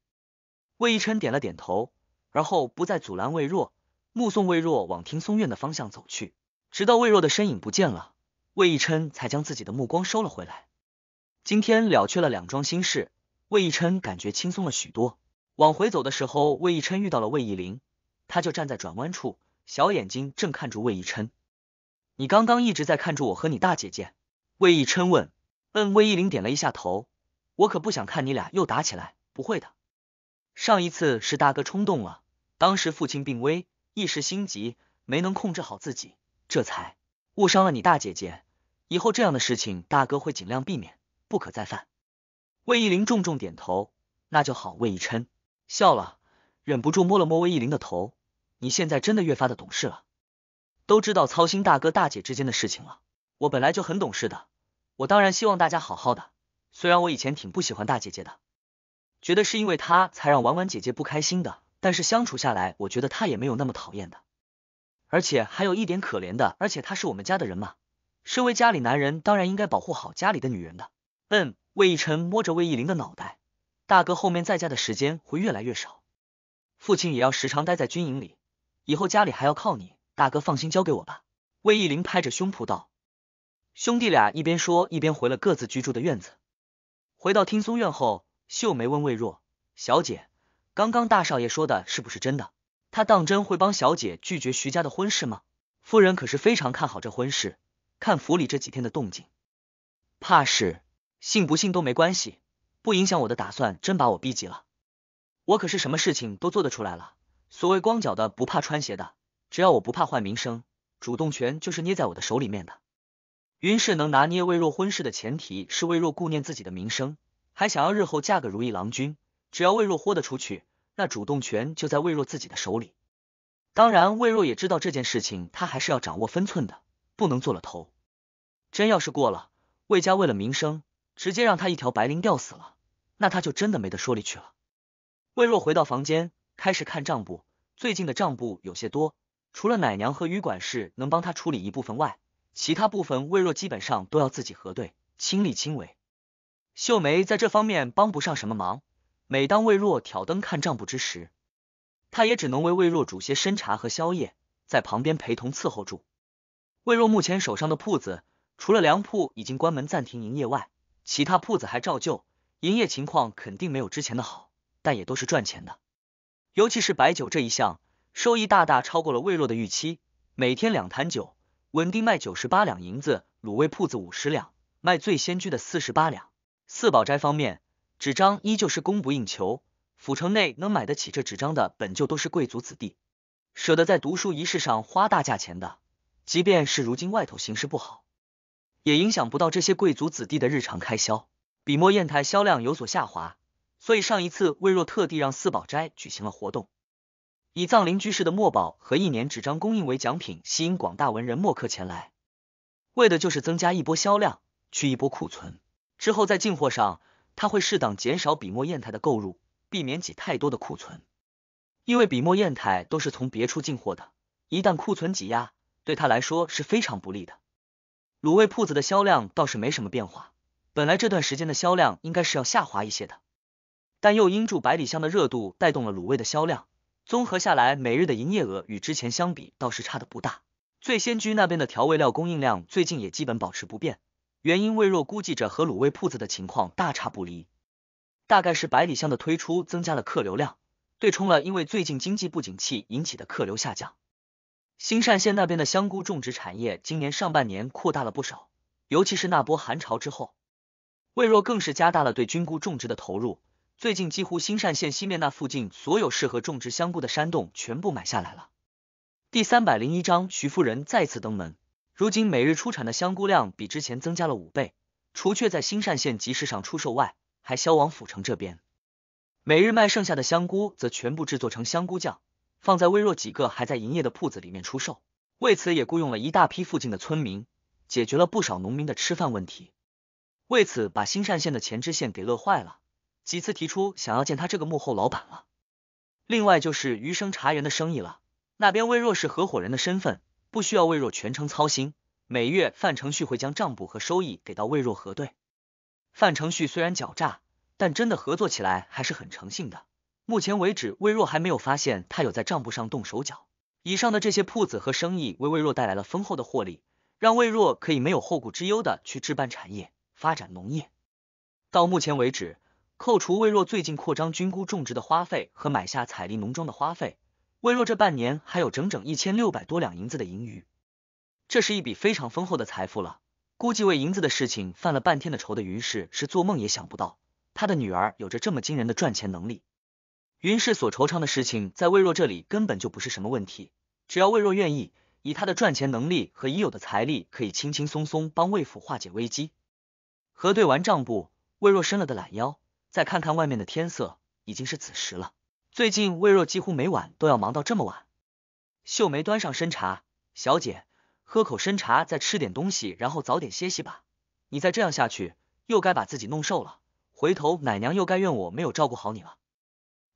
魏一琛点了点头，而后不再阻拦魏若，目送魏若往听松院的方向走去。直到魏若的身影不见了，魏逸琛才将自己的目光收了回来。今天了却了两桩心事，魏逸琛感觉轻松了许多。往回走的时候，魏逸琛遇到了魏逸林，他就站在转弯处，小眼睛正看着魏逸琛。你刚刚一直在看住我和你大姐姐？魏逸琛问。嗯，魏逸林点了一下头。我可不想看你俩又打起来。不会的，上一次是大哥冲动了，当时父亲病危，一时心急没能控制好自己。这才误伤了你大姐姐，以后这样的事情大哥会尽量避免，不可再犯。魏依林重重点头，那就好。魏一琛笑了，忍不住摸了摸魏依林的头，你现在真的越发的懂事了，都知道操心大哥大姐之间的事情了。我本来就很懂事的，我当然希望大家好好的。虽然我以前挺不喜欢大姐姐的，觉得是因为她才让婉婉姐姐不开心的，但是相处下来，我觉得她也没有那么讨厌的。而且还有一点可怜的，而且他是我们家的人嘛。身为家里男人，当然应该保护好家里的女人的。嗯，魏逸晨摸着魏逸林的脑袋，大哥后面在家的时间会越来越少，父亲也要时常待在军营里，以后家里还要靠你。大哥放心交给我吧。魏一林拍着胸脯道。兄弟俩一边说一边回了各自居住的院子。回到听松院后，秀梅问魏若小姐：“刚刚大少爷说的是不是真的？”他当真会帮小姐拒绝徐家的婚事吗？夫人可是非常看好这婚事，看府里这几天的动静，怕是信不信都没关系，不影响我的打算。真把我逼急了，我可是什么事情都做得出来了。所谓光脚的不怕穿鞋的，只要我不怕坏名声，主动权就是捏在我的手里面的。云氏能拿捏魏若婚事的前提是魏若顾念自己的名声，还想要日后嫁个如意郎君，只要魏若豁得出去。那主动权就在魏若自己的手里。当然，魏若也知道这件事情，他还是要掌握分寸的，不能做了头。真要是过了，魏家为了名声，直接让他一条白绫吊死了，那他就真的没得说理去了。魏若回到房间，开始看账簿，最近的账簿有些多，除了奶娘和余管事能帮他处理一部分外，其他部分魏若基本上都要自己核对，亲力亲为。秀梅在这方面帮不上什么忙。每当魏若挑灯看账簿之时，他也只能为魏若煮些参茶和宵夜，在旁边陪同伺候住。魏若目前手上的铺子，除了粮铺已经关门暂停营业外，其他铺子还照旧营业，情况肯定没有之前的好，但也都是赚钱的。尤其是白酒这一项，收益大大超过了魏若的预期，每天两坛酒，稳定卖九十八两银子，卤味铺子五十两，卖醉仙居的四十八两，四宝斋方面。纸张依旧是供不应求，府城内能买得起这纸张的，本就都是贵族子弟，舍得在读书仪式上花大价钱的。即便是如今外头形势不好，也影响不到这些贵族子弟的日常开销。笔墨砚台销量有所下滑，所以上一次魏若特地让四宝斋举行了活动，以藏林居士的墨宝和一年纸张供应为奖品，吸引广大文人墨客前来，为的就是增加一波销量，去一波库存，之后在进货上。他会适当减少笔墨砚台的购入，避免挤太多的库存，因为笔墨砚台都是从别处进货的，一旦库存挤压，对他来说是非常不利的。卤味铺子的销量倒是没什么变化，本来这段时间的销量应该是要下滑一些的，但又因住百里香的热度带动了卤味的销量，综合下来每日的营业额与之前相比倒是差的不大。醉仙居那边的调味料供应量最近也基本保持不变。原因魏若估计着和卤味铺子的情况大差不离，大概是百里香的推出增加了客流量，对冲了因为最近经济不景气引起的客流下降。新善县那边的香菇种植产业今年上半年扩大了不少，尤其是那波寒潮之后，魏若更是加大了对菌菇种植的投入。最近几乎新善县西面那附近所有适合种植香菇的山洞全部买下来了。第三百零一章，徐夫人再次登门。如今每日出产的香菇量比之前增加了五倍，除却在新善县集市上出售外，还销往府城这边。每日卖剩下的香菇则全部制作成香菇酱，放在微弱几个还在营业的铺子里面出售。为此也雇佣了一大批附近的村民，解决了不少农民的吃饭问题。为此把新善县的前知县给乐坏了，几次提出想要见他这个幕后老板了。另外就是余生茶园的生意了，那边微弱是合伙人的身份。不需要魏若全程操心，每月范承旭会将账簿和收益给到魏若核对。范承旭虽然狡诈，但真的合作起来还是很诚信的。目前为止，魏若还没有发现他有在账簿上动手脚。以上的这些铺子和生意为魏若带来了丰厚的获利，让魏若可以没有后顾之忧的去置办产业，发展农业。到目前为止，扣除魏若最近扩张菌菇种植的花费和买下彩丽农庄的花费。魏若这半年还有整整一千六百多两银子的盈余，这是一笔非常丰厚的财富了。估计为银子的事情犯了半天的愁的云氏是做梦也想不到，他的女儿有着这么惊人的赚钱能力。云氏所惆怅的事情，在魏若这里根本就不是什么问题，只要魏若愿意，以他的赚钱能力和已有的财力，可以轻轻松松帮魏府化解危机。核对完账簿，魏若伸了个懒腰，再看看外面的天色，已经是子时了。最近魏若几乎每晚都要忙到这么晚，秀梅端上参茶，小姐喝口参茶，再吃点东西，然后早点歇息吧。你再这样下去，又该把自己弄瘦了，回头奶娘又该怨我没有照顾好你了。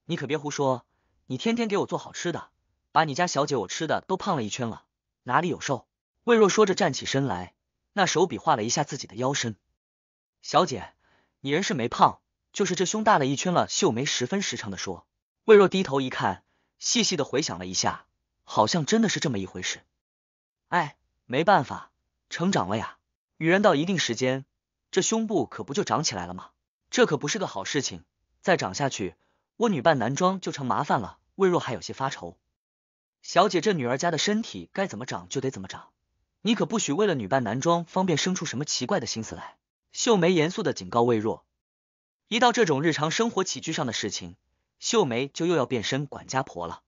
你可别胡说，你天天给我做好吃的，把你家小姐我吃的都胖了一圈了，哪里有瘦？魏若说着站起身来，那手比划了一下自己的腰身，小姐，你人是没胖，就是这胸大了一圈了。秀梅十分实诚的说。魏若低头一看，细细的回想了一下，好像真的是这么一回事。哎，没办法，成长了呀，女人到一定时间，这胸部可不就长起来了吗？这可不是个好事情，再长下去，我女扮男装就成麻烦了。魏若还有些发愁。小姐，这女儿家的身体该怎么长就得怎么长，你可不许为了女扮男装方便生出什么奇怪的心思来。秀梅严肃的警告魏若，一到这种日常生活起居上的事情。秀梅就又要变身管家婆了，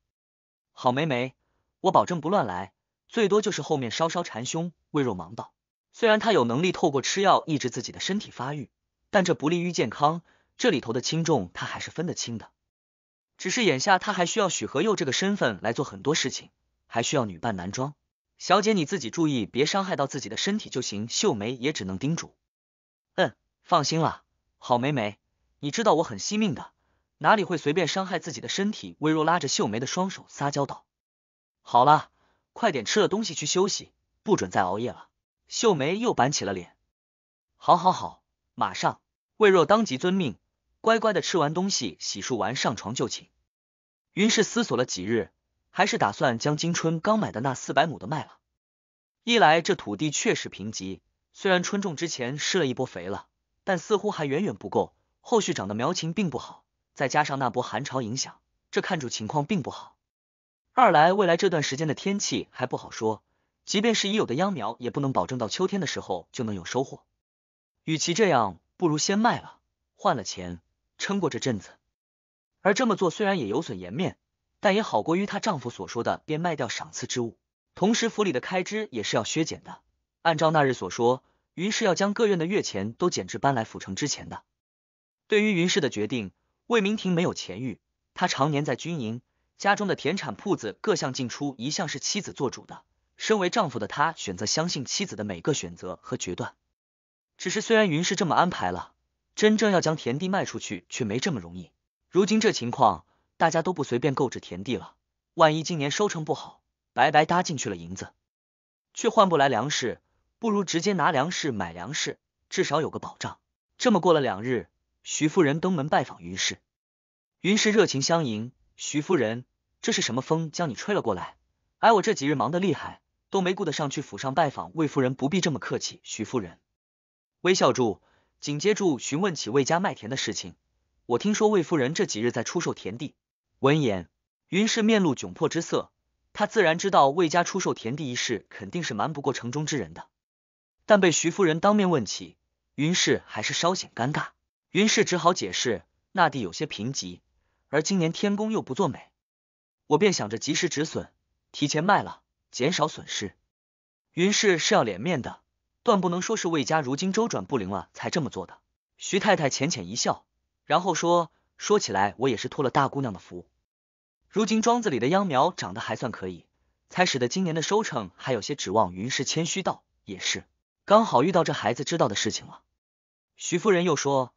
好梅梅，我保证不乱来，最多就是后面稍稍缠胸。魏若忙道，虽然她有能力透过吃药抑制自己的身体发育，但这不利于健康，这里头的轻重她还是分得清的。只是眼下他还需要许和佑这个身份来做很多事情，还需要女扮男装。小姐你自己注意，别伤害到自己的身体就行。秀梅也只能叮嘱，嗯，放心了，好梅梅，你知道我很惜命的。哪里会随便伤害自己的身体？魏若拉着秀梅的双手撒娇道：“好了，快点吃了东西去休息，不准再熬夜了。”秀梅又板起了脸：“好好好，马上。”魏若当即遵命，乖乖的吃完东西，洗漱完上床就寝。云氏思索了几日，还是打算将今春刚买的那四百亩的卖了。一来这土地确实贫瘠，虽然春种之前施了一波肥了，但似乎还远远不够，后续长的苗情并不好。再加上那波寒潮影响，这看住情况并不好。二来，未来这段时间的天气还不好说，即便是已有的秧苗，也不能保证到秋天的时候就能有收获。与其这样，不如先卖了，换了钱，撑过这阵子。而这么做虽然也有损颜面，但也好过于她丈夫所说的便卖掉赏赐之物。同时，府里的开支也是要削减的。按照那日所说，云氏要将各院的月钱都减至搬来府城之前的。对于云氏的决定。魏明婷没有钱欲，他常年在军营，家中的田产铺子各项进出一向是妻子做主的。身为丈夫的他，选择相信妻子的每个选择和决断。只是虽然云氏这么安排了，真正要将田地卖出去却没这么容易。如今这情况，大家都不随便购置田地了。万一今年收成不好，白白搭进去了银子，却换不来粮食，不如直接拿粮食买粮食，至少有个保障。这么过了两日。徐夫人登门拜访云氏，云氏热情相迎。徐夫人，这是什么风将你吹了过来？哎，我这几日忙得厉害，都没顾得上去府上拜访。魏夫人不必这么客气。徐夫人微笑住，紧接住询问起魏家麦田的事情。我听说魏夫人这几日在出售田地。闻言，云氏面露窘迫之色。他自然知道魏家出售田地一事肯定是瞒不过城中之人的，但被徐夫人当面问起，云氏还是稍显尴尬。云氏只好解释，那地有些贫瘠，而今年天公又不作美，我便想着及时止损，提前卖了，减少损失。云氏是要脸面的，断不能说是魏家如今周转不灵了才这么做的。徐太太浅浅一笑，然后说：“说起来，我也是托了大姑娘的福，如今庄子里的秧苗长得还算可以，才使得今年的收成还有些指望。”云氏谦虚道：“也是，刚好遇到这孩子知道的事情了。”徐夫人又说。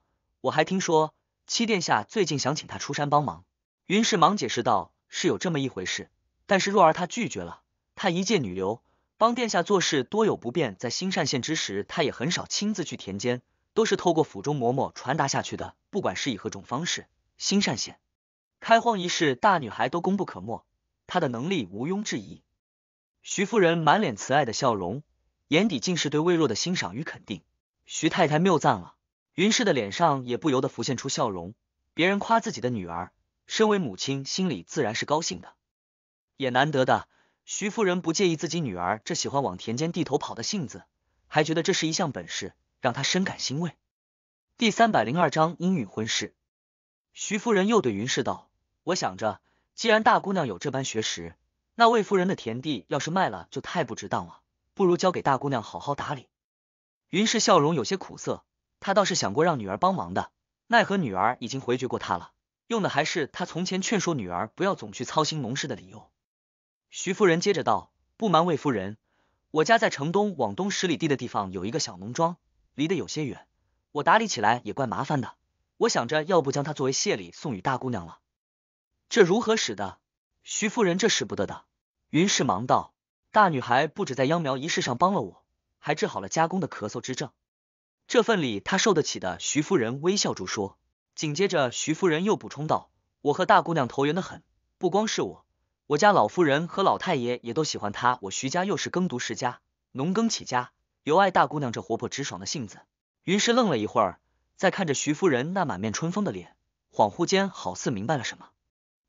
我还听说七殿下最近想请他出山帮忙，云氏忙解释道：“是有这么一回事，但是若儿她拒绝了。她一介女流，帮殿下做事多有不便。在新善县之时，她也很少亲自去田间，都是透过府中嬷嬷传达下去的。不管是以何种方式，新善县开荒一事，大女孩都功不可没，她的能力毋庸置疑。”徐夫人满脸慈爱的笑容，眼底尽是对魏若的欣赏与肯定。徐太太谬赞了。云氏的脸上也不由得浮现出笑容。别人夸自己的女儿，身为母亲心里自然是高兴的。也难得的，徐夫人不介意自己女儿这喜欢往田间地头跑的性子，还觉得这是一项本事，让她深感欣慰。第三百零二章阴允婚事。徐夫人又对云氏道：“我想着，既然大姑娘有这般学识，那魏夫人的田地要是卖了，就太不值当了。不如交给大姑娘好好打理。”云氏笑容有些苦涩。他倒是想过让女儿帮忙的，奈何女儿已经回绝过他了，用的还是他从前劝说女儿不要总去操心农事的理由。徐夫人接着道：“不瞒魏夫人，我家在城东往东十里地的地方有一个小农庄，离得有些远，我打理起来也怪麻烦的。我想着，要不将它作为谢礼送与大姑娘了。这如何使得？”徐夫人这使不得的，云氏忙道：“大女孩不止在秧苗仪式上帮了我，还治好了家公的咳嗽之症。”这份礼他受得起的，徐夫人微笑着说。紧接着，徐夫人又补充道：“我和大姑娘投缘的很，不光是我，我家老夫人和老太爷也都喜欢她。我徐家又是耕读世家，农耕起家，尤爱大姑娘这活泼直爽的性子。”于是愣了一会儿，再看着徐夫人那满面春风的脸，恍惚间好似明白了什么。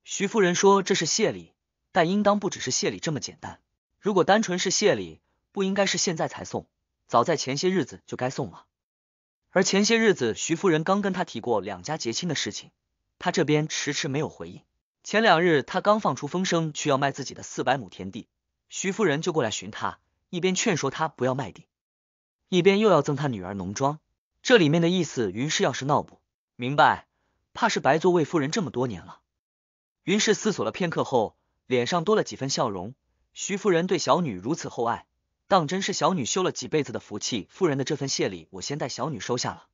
徐夫人说：“这是谢礼，但应当不只是谢礼这么简单。如果单纯是谢礼，不应该是现在才送，早在前些日子就该送了。”而前些日子，徐夫人刚跟他提过两家结亲的事情，他这边迟迟没有回应。前两日，他刚放出风声去要卖自己的四百亩田地，徐夫人就过来寻他，一边劝说他不要卖地，一边又要赠他女儿农庄。这里面的意思，云氏要是闹不明白，怕是白做魏夫人这么多年了。云氏思索了片刻后，脸上多了几分笑容。徐夫人对小女如此厚爱。当真是小女修了几辈子的福气，夫人的这份谢礼，我先代小女收下了。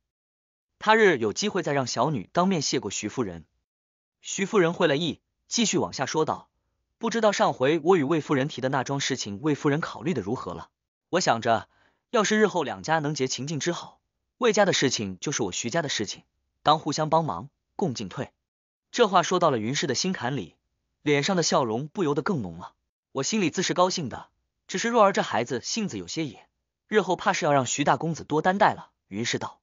他日有机会再让小女当面谢过徐夫人。徐夫人会了意，继续往下说道：“不知道上回我与魏夫人提的那桩事情，魏夫人考虑的如何了？我想着，要是日后两家能结秦晋之好，魏家的事情就是我徐家的事情，当互相帮忙，共进退。”这话说到了云氏的心坎里，脸上的笑容不由得更浓了。我心里自是高兴的。只是若儿这孩子性子有些野，日后怕是要让徐大公子多担待了。云氏道，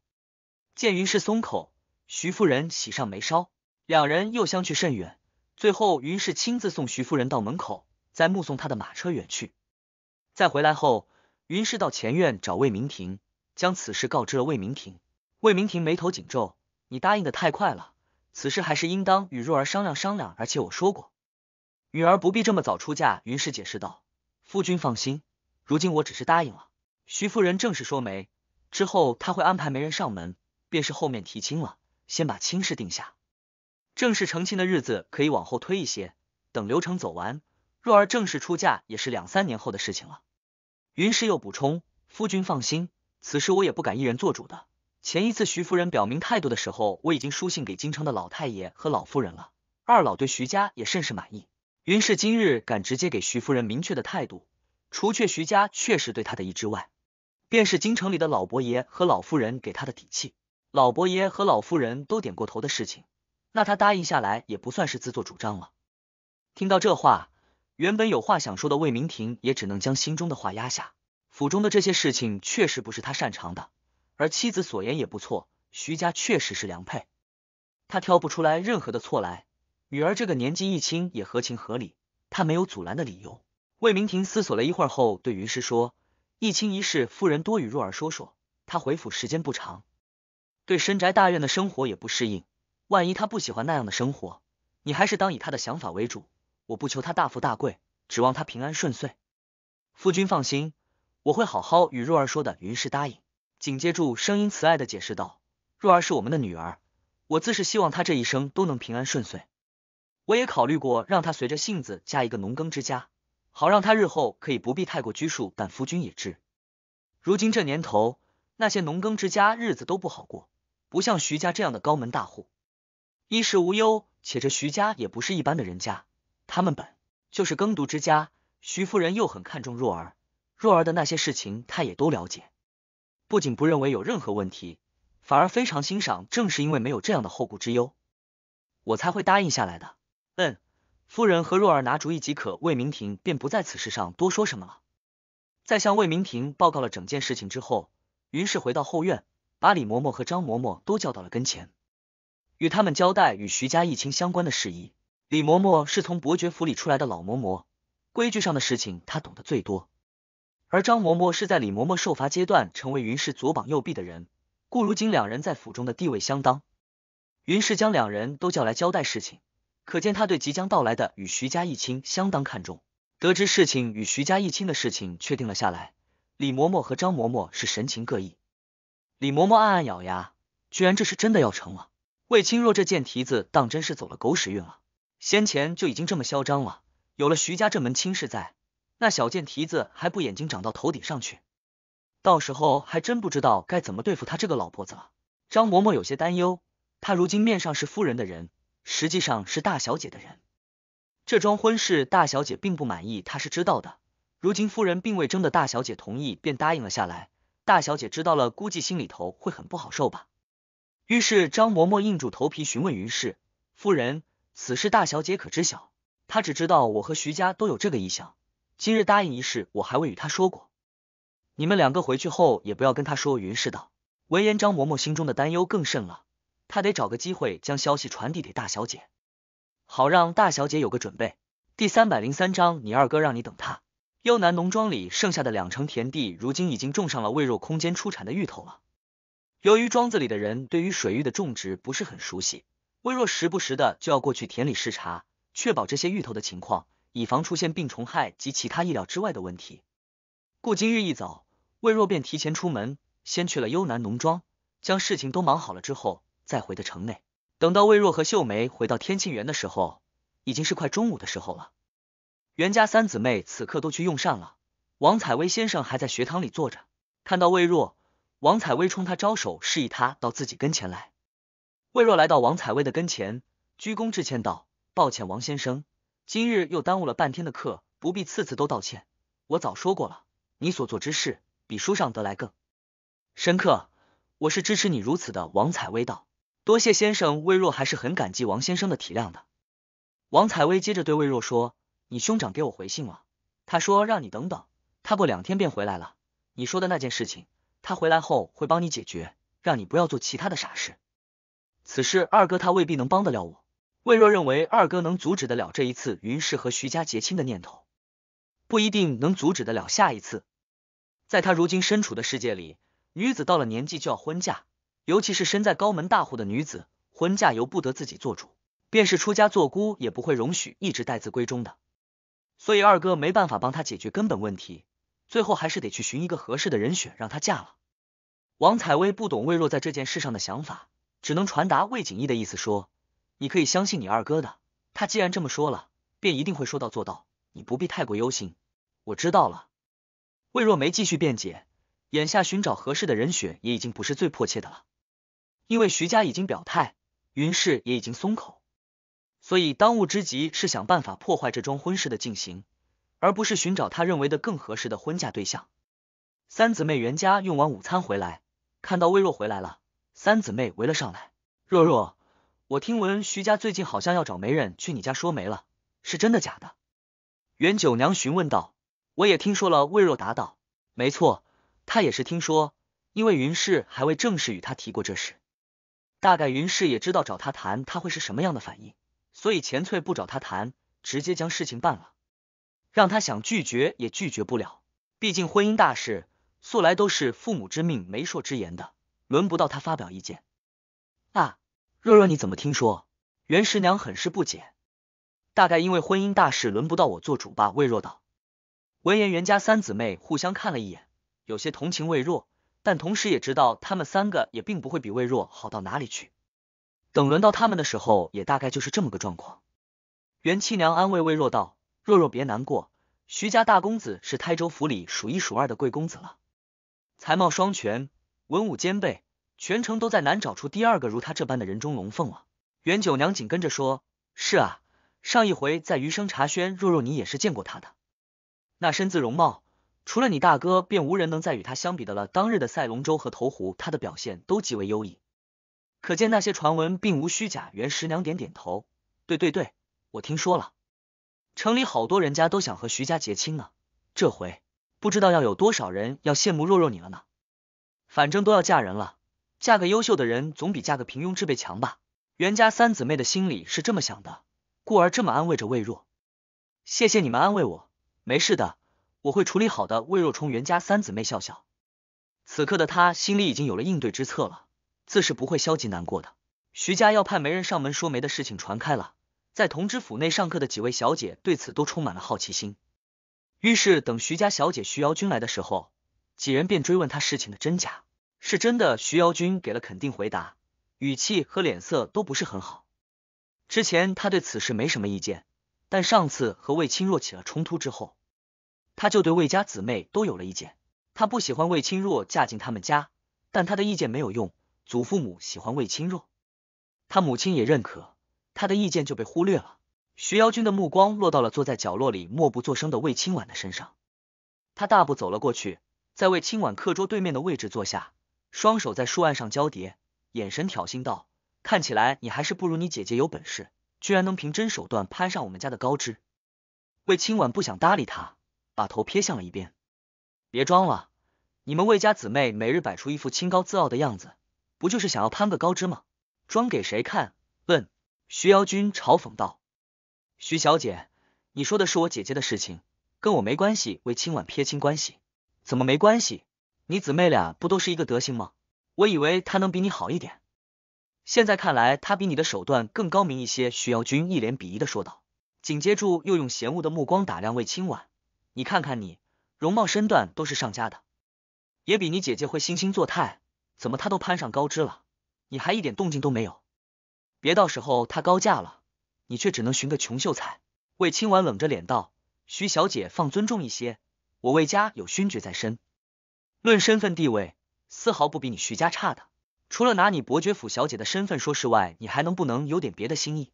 见云氏松口，徐夫人喜上眉梢。两人又相去甚远，最后云氏亲自送徐夫人到门口，再目送她的马车远去。再回来后，云氏到前院找魏明亭，将此事告知了魏明亭。魏明亭眉头紧皱：“你答应的太快了，此事还是应当与若儿商量商量。而且我说过，女儿不必这么早出嫁。”云氏解释道。夫君放心，如今我只是答应了徐夫人正式说媒，之后她会安排媒人上门，便是后面提亲了。先把亲事定下，正式成亲的日子可以往后推一些，等流程走完，若儿正式出嫁也是两三年后的事情了。云氏又补充，夫君放心，此事我也不敢一人做主的。前一次徐夫人表明态度的时候，我已经书信给京城的老太爷和老夫人了，二老对徐家也甚是满意。云氏今日敢直接给徐夫人明确的态度，除却徐家确实对她的一之外，便是京城里的老伯爷和老夫人给她的底气。老伯爷和老夫人都点过头的事情，那他答应下来也不算是自作主张了。听到这话，原本有话想说的魏明婷也只能将心中的话压下。府中的这些事情确实不是他擅长的，而妻子所言也不错，徐家确实是良配，他挑不出来任何的错来。女儿这个年纪一轻也合情合理，她没有阻拦的理由。魏明婷思索了一会儿后，对云氏说：“一清一事，夫人多与若儿说说。她回府时间不长，对深宅大院的生活也不适应。万一她不喜欢那样的生活，你还是当以她的想法为主。我不求她大富大贵，指望她平安顺遂。夫君放心，我会好好与若儿说的。”云氏答应，紧接住声音慈爱的解释道：“若儿是我们的女儿，我自是希望她这一生都能平安顺遂。”我也考虑过，让他随着性子嫁一个农耕之家，好让他日后可以不必太过拘束。但夫君也知，如今这年头，那些农耕之家日子都不好过，不像徐家这样的高门大户，衣食无忧。且这徐家也不是一般的人家，他们本就是耕读之家。徐夫人又很看重若儿，若儿的那些事情，她也都了解，不仅不认为有任何问题，反而非常欣赏。正是因为没有这样的后顾之忧，我才会答应下来的。嗯，夫人和若儿拿主意即可。魏明婷便不在此事上多说什么了。在向魏明婷报告了整件事情之后，云氏回到后院，把李嬷嬷和张嬷嬷都叫到了跟前，与他们交代与徐家一亲相关的事宜。李嬷嬷是从伯爵府里出来的老嬷嬷，规矩上的事情她懂得最多。而张嬷嬷是在李嬷嬷受罚阶段成为云氏左膀右臂的人，故如今两人在府中的地位相当。云氏将两人都叫来交代事情。可见他对即将到来的与徐家一亲相当看重。得知事情与徐家一亲的事情确定了下来，李嬷嬷和张嬷嬷是神情各异。李嬷嬷暗暗咬牙，居然这是真的要成了。魏清若这贱蹄子，当真是走了狗屎运了。先前就已经这么嚣张了，有了徐家这门亲事在，那小贱蹄子还不眼睛长到头顶上去？到时候还真不知道该怎么对付他这个老婆子了。张嬷嬷有些担忧，她如今面上是夫人的人。实际上是大小姐的人，这桩婚事大小姐并不满意，她是知道的。如今夫人并未征得大小姐同意，便答应了下来。大小姐知道了，估计心里头会很不好受吧。于是张嬷嬷硬住头皮询问云氏：“夫人此事大小姐可知晓？”她只知道我和徐家都有这个意向，今日答应一事我还未与她说过。你们两个回去后也不要跟她说。云氏道。闻言，张嬷嬷心中的担忧更甚了。他得找个机会将消息传递给大小姐，好让大小姐有个准备。第三百零三章，你二哥让你等他。幽南农庄里剩下的两成田地，如今已经种上了魏若空间出产的芋头了。由于庄子里的人对于水域的种植不是很熟悉，魏若时不时的就要过去田里视察，确保这些芋头的情况，以防出现病虫害及其他意料之外的问题。故今日一早，魏若便提前出门，先去了幽南农庄，将事情都忙好了之后。再回的城内，等到魏若和秀梅回到天庆园的时候，已经是快中午的时候了。袁家三姊妹此刻都去用膳了，王采薇先生还在学堂里坐着。看到魏若，王采薇冲他招手，示意他到自己跟前来。魏若来到王采薇的跟前，鞠躬致歉道：“抱歉，王先生，今日又耽误了半天的课，不必次次都道歉。我早说过了，你所做之事比书上得来更深刻，我是支持你如此的。”王采薇道。多谢先生，魏若还是很感激王先生的体谅的。王采薇接着对魏若说：“你兄长给我回信了，他说让你等等，他过两天便回来了。你说的那件事情，他回来后会帮你解决，让你不要做其他的傻事。此事二哥他未必能帮得了我。魏若认为二哥能阻止得了这一次云氏和徐家结亲的念头，不一定能阻止得了下一次。在他如今身处的世界里，女子到了年纪就要婚嫁。”尤其是身在高门大户的女子，婚嫁由不得自己做主，便是出家做姑，也不会容许一直待字闺中的。所以二哥没办法帮她解决根本问题，最后还是得去寻一个合适的人选让她嫁了。王采薇不懂魏若在这件事上的想法，只能传达魏景逸的意思说：“你可以相信你二哥的，他既然这么说了，便一定会说到做到，你不必太过忧心。”我知道了。魏若没继续辩解，眼下寻找合适的人选也已经不是最迫切的了。因为徐家已经表态，云氏也已经松口，所以当务之急是想办法破坏这桩婚事的进行，而不是寻找他认为的更合适的婚嫁对象。三姊妹袁家用完午餐回来，看到魏若回来了，三姊妹围了上来。若若，我听闻徐家最近好像要找媒人去你家说媒了，是真的假的？袁九娘询问道。我也听说了，魏若答道，没错，她也是听说，因为云氏还未正式与她提过这事。大概云氏也知道找他谈他会是什么样的反应，所以钱翠不找他谈，直接将事情办了，让他想拒绝也拒绝不了。毕竟婚姻大事，素来都是父母之命、媒妁之言的，轮不到他发表意见。啊，若若，你怎么听说？袁十娘很是不解。大概因为婚姻大事轮不到我做主吧？魏若道。闻言，袁家三姊妹互相看了一眼，有些同情魏若。但同时也知道，他们三个也并不会比魏若好到哪里去。等轮到他们的时候，也大概就是这么个状况。袁七娘安慰魏若道：“若若，别难过。徐家大公子是台州府里数一数二的贵公子了，才貌双全，文武兼备，全城都在难找出第二个如他这般的人中龙凤了。”袁九娘紧跟着说：“是啊，上一回在余生茶轩，若若你也是见过他的，那身姿容貌。”除了你大哥，便无人能再与他相比的了。当日的赛龙舟和投壶，他的表现都极为优异，可见那些传闻并无虚假。袁十娘点点头，对对对，我听说了，城里好多人家都想和徐家结亲呢。这回不知道要有多少人要羡慕若若你了呢。反正都要嫁人了，嫁个优秀的人总比嫁个平庸之辈强吧。袁家三姊妹的心里是这么想的，故而这么安慰着魏若。谢谢你们安慰我，没事的。我会处理好的。魏若冲，袁家三姊妹笑笑。此刻的他心里已经有了应对之策了，自是不会消极难过的。徐家要派媒人上门说媒的事情传开了，在同知府内上课的几位小姐对此都充满了好奇心。于是等徐家小姐徐瑶君来的时候，几人便追问她事情的真假。是真的，徐瑶君给了肯定回答，语气和脸色都不是很好。之前他对此事没什么意见，但上次和魏清若起了冲突之后。他就对魏家姊妹都有了意见，他不喜欢魏清若嫁进他们家，但他的意见没有用，祖父母喜欢魏清若，他母亲也认可，他的意见就被忽略了。徐瑶君的目光落到了坐在角落里默不作声的魏清婉的身上，他大步走了过去，在魏清婉课桌对面的位置坐下，双手在书案上交叠，眼神挑衅道：“看起来你还是不如你姐姐有本事，居然能凭真手段攀上我们家的高枝。”魏清婉不想搭理他。把头撇向了一边，别装了！你们魏家姊妹每日摆出一副清高自傲的样子，不就是想要攀个高枝吗？装给谁看？问徐瑶君嘲讽道：“徐小姐，你说的是我姐姐的事情，跟我没关系。”魏清婉撇清关系，怎么没关系？你姊妹俩不都是一个德行吗？我以为她能比你好一点，现在看来她比你的手段更高明一些。”徐瑶君一脸鄙夷的说道，紧接着又用嫌恶的目光打量魏清婉。你看看你，容貌身段都是上佳的，也比你姐姐会惺惺作态。怎么她都攀上高枝了，你还一点动静都没有？别到时候她高价了，你却只能寻个穷秀才。魏清婉冷着脸道：“徐小姐，放尊重一些，我魏家有勋爵在身，论身份地位，丝毫不比你徐家差的。除了拿你伯爵府小姐的身份说事外，你还能不能有点别的心意？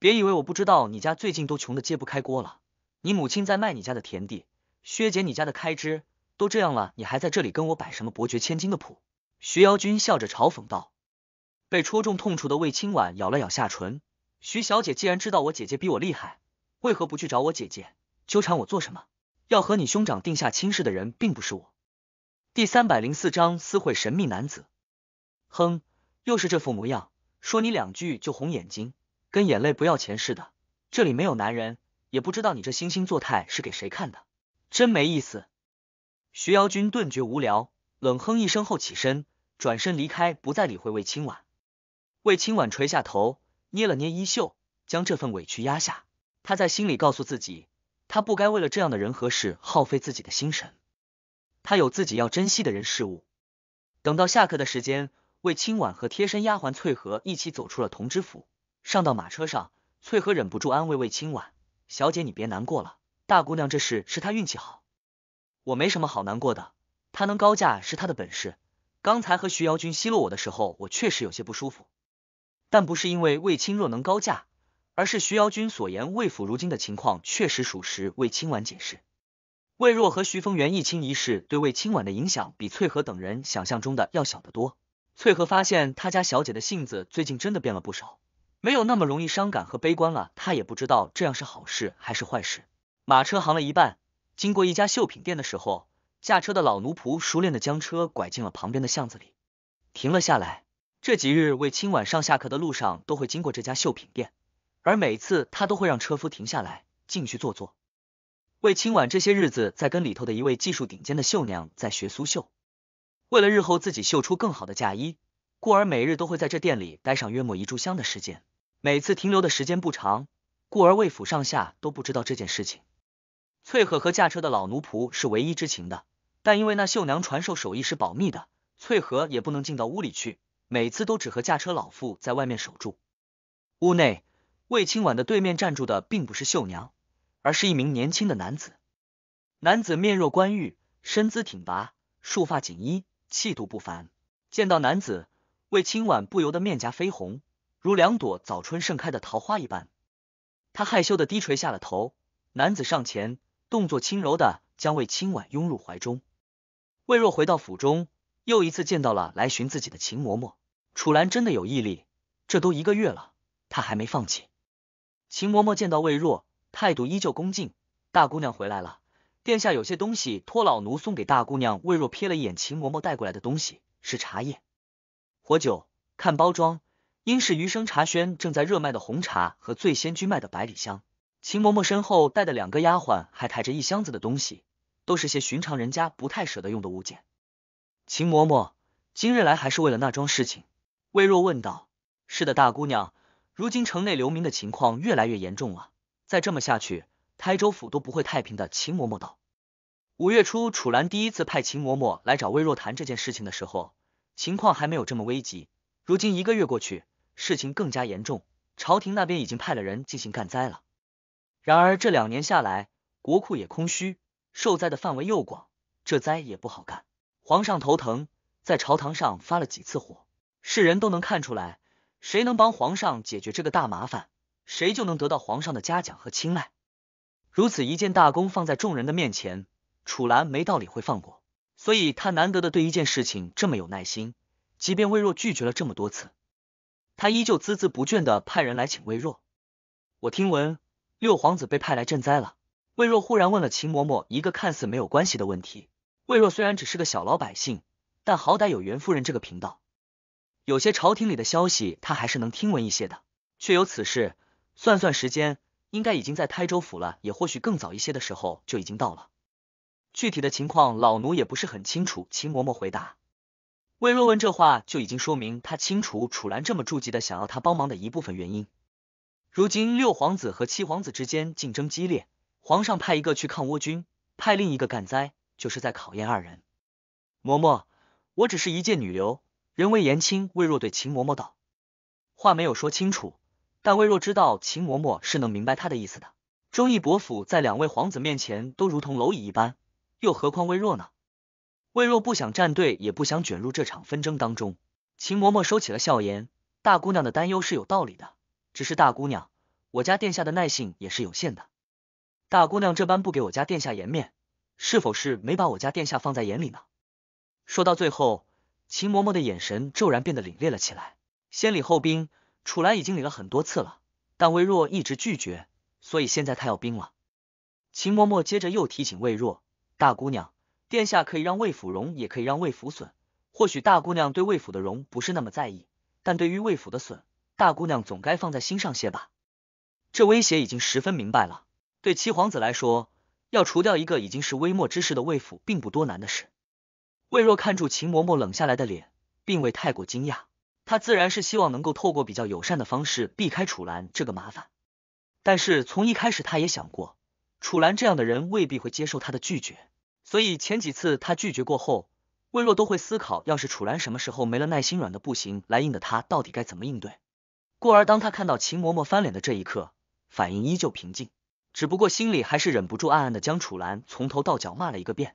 别以为我不知道你家最近都穷的揭不开锅了。”你母亲在卖你家的田地，削减你家的开支，都这样了，你还在这里跟我摆什么伯爵千金的谱？徐瑶君笑着嘲讽道。被戳中痛处的魏清婉咬了咬下唇，徐小姐既然知道我姐姐比我厉害，为何不去找我姐姐，纠缠我做什么？要和你兄长定下亲事的人并不是我。第三百零四章私会神秘男子。哼，又是这副模样，说你两句就红眼睛，跟眼泪不要钱似的。这里没有男人。也不知道你这惺惺作态是给谁看的，真没意思。徐瑶君顿觉无聊，冷哼一声后起身，转身离开，不再理会魏清婉。魏清婉垂下头，捏了捏衣袖，将这份委屈压下。他在心里告诉自己，他不该为了这样的人和事耗费自己的心神。他有自己要珍惜的人事物。等到下课的时间，魏清婉和贴身丫鬟翠荷一起走出了同知府，上到马车上，翠荷忍不住安慰魏清婉。小姐，你别难过了。大姑娘这事是她运气好，我没什么好难过的。她能高价是她的本事。刚才和徐瑶君奚落我的时候，我确实有些不舒服，但不是因为魏青若能高价，而是徐瑶君所言魏府如今的情况确实属实。魏青婉解释，魏若和徐峰元一清一事对魏青婉的影响比翠和等人想象中的要小得多。翠和发现她家小姐的性子最近真的变了不少。没有那么容易伤感和悲观了，他也不知道这样是好事还是坏事。马车行了一半，经过一家绣品店的时候，驾车的老奴仆熟练的将车拐进了旁边的巷子里，停了下来。这几日，魏清晚上下课的路上都会经过这家绣品店，而每次他都会让车夫停下来进去坐坐。魏清晚这些日子在跟里头的一位技术顶尖的绣娘在学苏绣，为了日后自己绣出更好的嫁衣。故而每日都会在这店里待上约莫一炷香的时间，每次停留的时间不长，故而魏府上下都不知道这件事情。翠荷和驾车的老奴仆是唯一知情的，但因为那绣娘传授手艺是保密的，翠荷也不能进到屋里去，每次都只和驾车老妇在外面守住。屋内，魏清婉的对面站住的并不是绣娘，而是一名年轻的男子。男子面若冠玉，身姿挺拔，束发锦衣，气度不凡。见到男子。魏清婉不由得面颊绯红，如两朵早春盛开的桃花一般。她害羞的低垂下了头。男子上前，动作轻柔的将魏清婉拥入怀中。魏若回到府中，又一次见到了来寻自己的秦嬷嬷。楚兰真的有毅力，这都一个月了，她还没放弃。秦嬷嬷见到魏若，态度依旧恭敬。大姑娘回来了，殿下有些东西托老奴送给大姑娘。魏若瞥了一眼秦嬷嬷带过来的东西，是茶叶。活酒，看包装，应是余生茶轩正在热卖的红茶和最先居卖的百里香。秦嬷嬷身后带的两个丫鬟还抬着一箱子的东西，都是些寻常人家不太舍得用的物件。秦嬷嬷今日来还是为了那桩事情，魏若问道：“是的，大姑娘，如今城内流民的情况越来越严重了，再这么下去，台州府都不会太平的。”秦嬷嬷道：“五月初，楚兰第一次派秦嬷嬷来找魏若谈这件事情的时候。”情况还没有这么危急，如今一个月过去，事情更加严重。朝廷那边已经派了人进行干灾了。然而这两年下来，国库也空虚，受灾的范围又广，这灾也不好干。皇上头疼，在朝堂上发了几次火，世人都能看出来，谁能帮皇上解决这个大麻烦，谁就能得到皇上的嘉奖和青睐。如此一件大功放在众人的面前，楚兰没道理会放过。所以他难得的对一件事情这么有耐心，即便魏若拒绝了这么多次，他依旧孜孜不倦的派人来请魏若。我听闻六皇子被派来赈灾了。魏若忽然问了秦嬷嬷一个看似没有关系的问题。魏若虽然只是个小老百姓，但好歹有袁夫人这个频道，有些朝廷里的消息他还是能听闻一些的。确有此事，算算时间，应该已经在台州府了，也或许更早一些的时候就已经到了。具体的情况，老奴也不是很清楚。秦嬷嬷回答，魏若问这话就已经说明他清楚楚兰这么着急的想要他帮忙的一部分原因。如今六皇子和七皇子之间竞争激烈，皇上派一个去抗倭军，派另一个干灾，就是在考验二人。嬷嬷，我只是一介女流，人微言轻。魏若对秦嬷嬷道，话没有说清楚，但魏若知道秦嬷嬷是能明白他的意思的。忠义伯府在两位皇子面前都如同蝼蚁一般。又何况魏若呢？魏若不想站队，也不想卷入这场纷争当中。秦嬷嬷收起了笑颜，大姑娘的担忧是有道理的。只是大姑娘，我家殿下的耐性也是有限的。大姑娘这般不给我家殿下颜面，是否是没把我家殿下放在眼里呢？说到最后，秦嬷嬷的眼神骤然变得凛冽了起来。先礼后兵，楚兰已经礼了很多次了，但魏若一直拒绝，所以现在她要兵了。秦嬷嬷接着又提醒魏若。大姑娘，殿下可以让魏府荣，也可以让魏府损。或许大姑娘对魏府的荣不是那么在意，但对于魏府的损，大姑娘总该放在心上些吧。这威胁已经十分明白了。对七皇子来说，要除掉一个已经是微末之事的魏府，并不多难的事。魏若看住秦嬷嬷冷下来的脸，并未太过惊讶。他自然是希望能够透过比较友善的方式避开楚兰这个麻烦。但是从一开始，他也想过。楚兰这样的人未必会接受他的拒绝，所以前几次他拒绝过后，魏若都会思考，要是楚兰什么时候没了耐心，软的不行来硬的，他到底该怎么应对？故而当他看到秦嬷嬷翻脸的这一刻，反应依旧平静，只不过心里还是忍不住暗暗的将楚兰从头到脚骂了一个遍。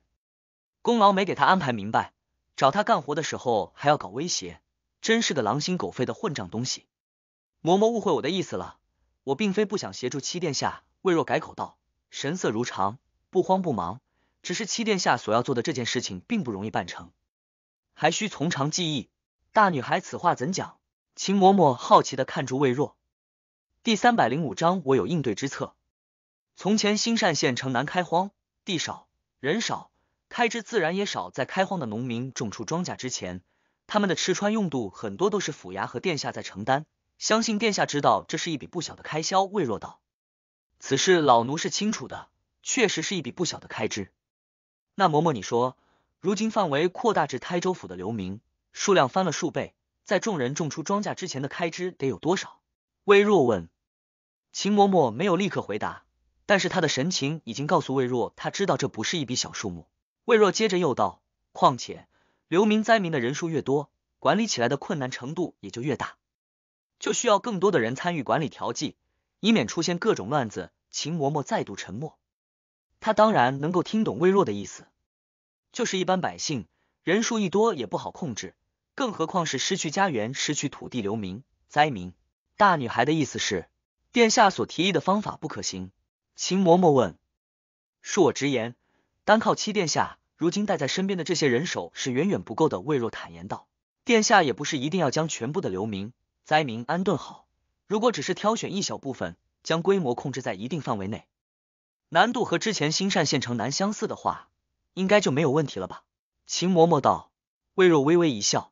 功劳没给他安排明白，找他干活的时候还要搞威胁，真是个狼心狗肺的混账东西！嬷嬷误会我的意思了，我并非不想协助七殿下，魏若改口道。神色如常，不慌不忙，只是七殿下所要做的这件事情并不容易办成，还需从长计议。大女孩此话怎讲？秦嬷嬷好奇的看住魏若。第三百零五章，我有应对之策。从前兴善县城南开荒，地少人少，开支自然也少。在开荒的农民种出庄稼之前，他们的吃穿用度很多都是府衙和殿下在承担。相信殿下知道这是一笔不小的开销。魏若道。此事老奴是清楚的，确实是一笔不小的开支。那嬷嬷，你说，如今范围扩大至台州府的流民，数量翻了数倍，在众人种出庄稼之前的开支得有多少？魏若问。秦嬷嬷没有立刻回答，但是她的神情已经告诉魏若，她知道这不是一笔小数目。魏若接着又道，况且流民灾民的人数越多，管理起来的困难程度也就越大，就需要更多的人参与管理调剂。以免出现各种乱子，秦嬷嬷再度沉默。她当然能够听懂魏若的意思，就是一般百姓人数一多也不好控制，更何况是失去家园、失去土地流民灾民。大女孩的意思是，殿下所提议的方法不可行。秦嬷嬷问：“恕我直言，单靠七殿下如今带在身边的这些人手是远远不够的。”魏若坦言道：“殿下也不是一定要将全部的流民灾民安顿好。”如果只是挑选一小部分，将规模控制在一定范围内，难度和之前新善县城难相似的话，应该就没有问题了吧？秦嬷嬷道。魏若微微一笑，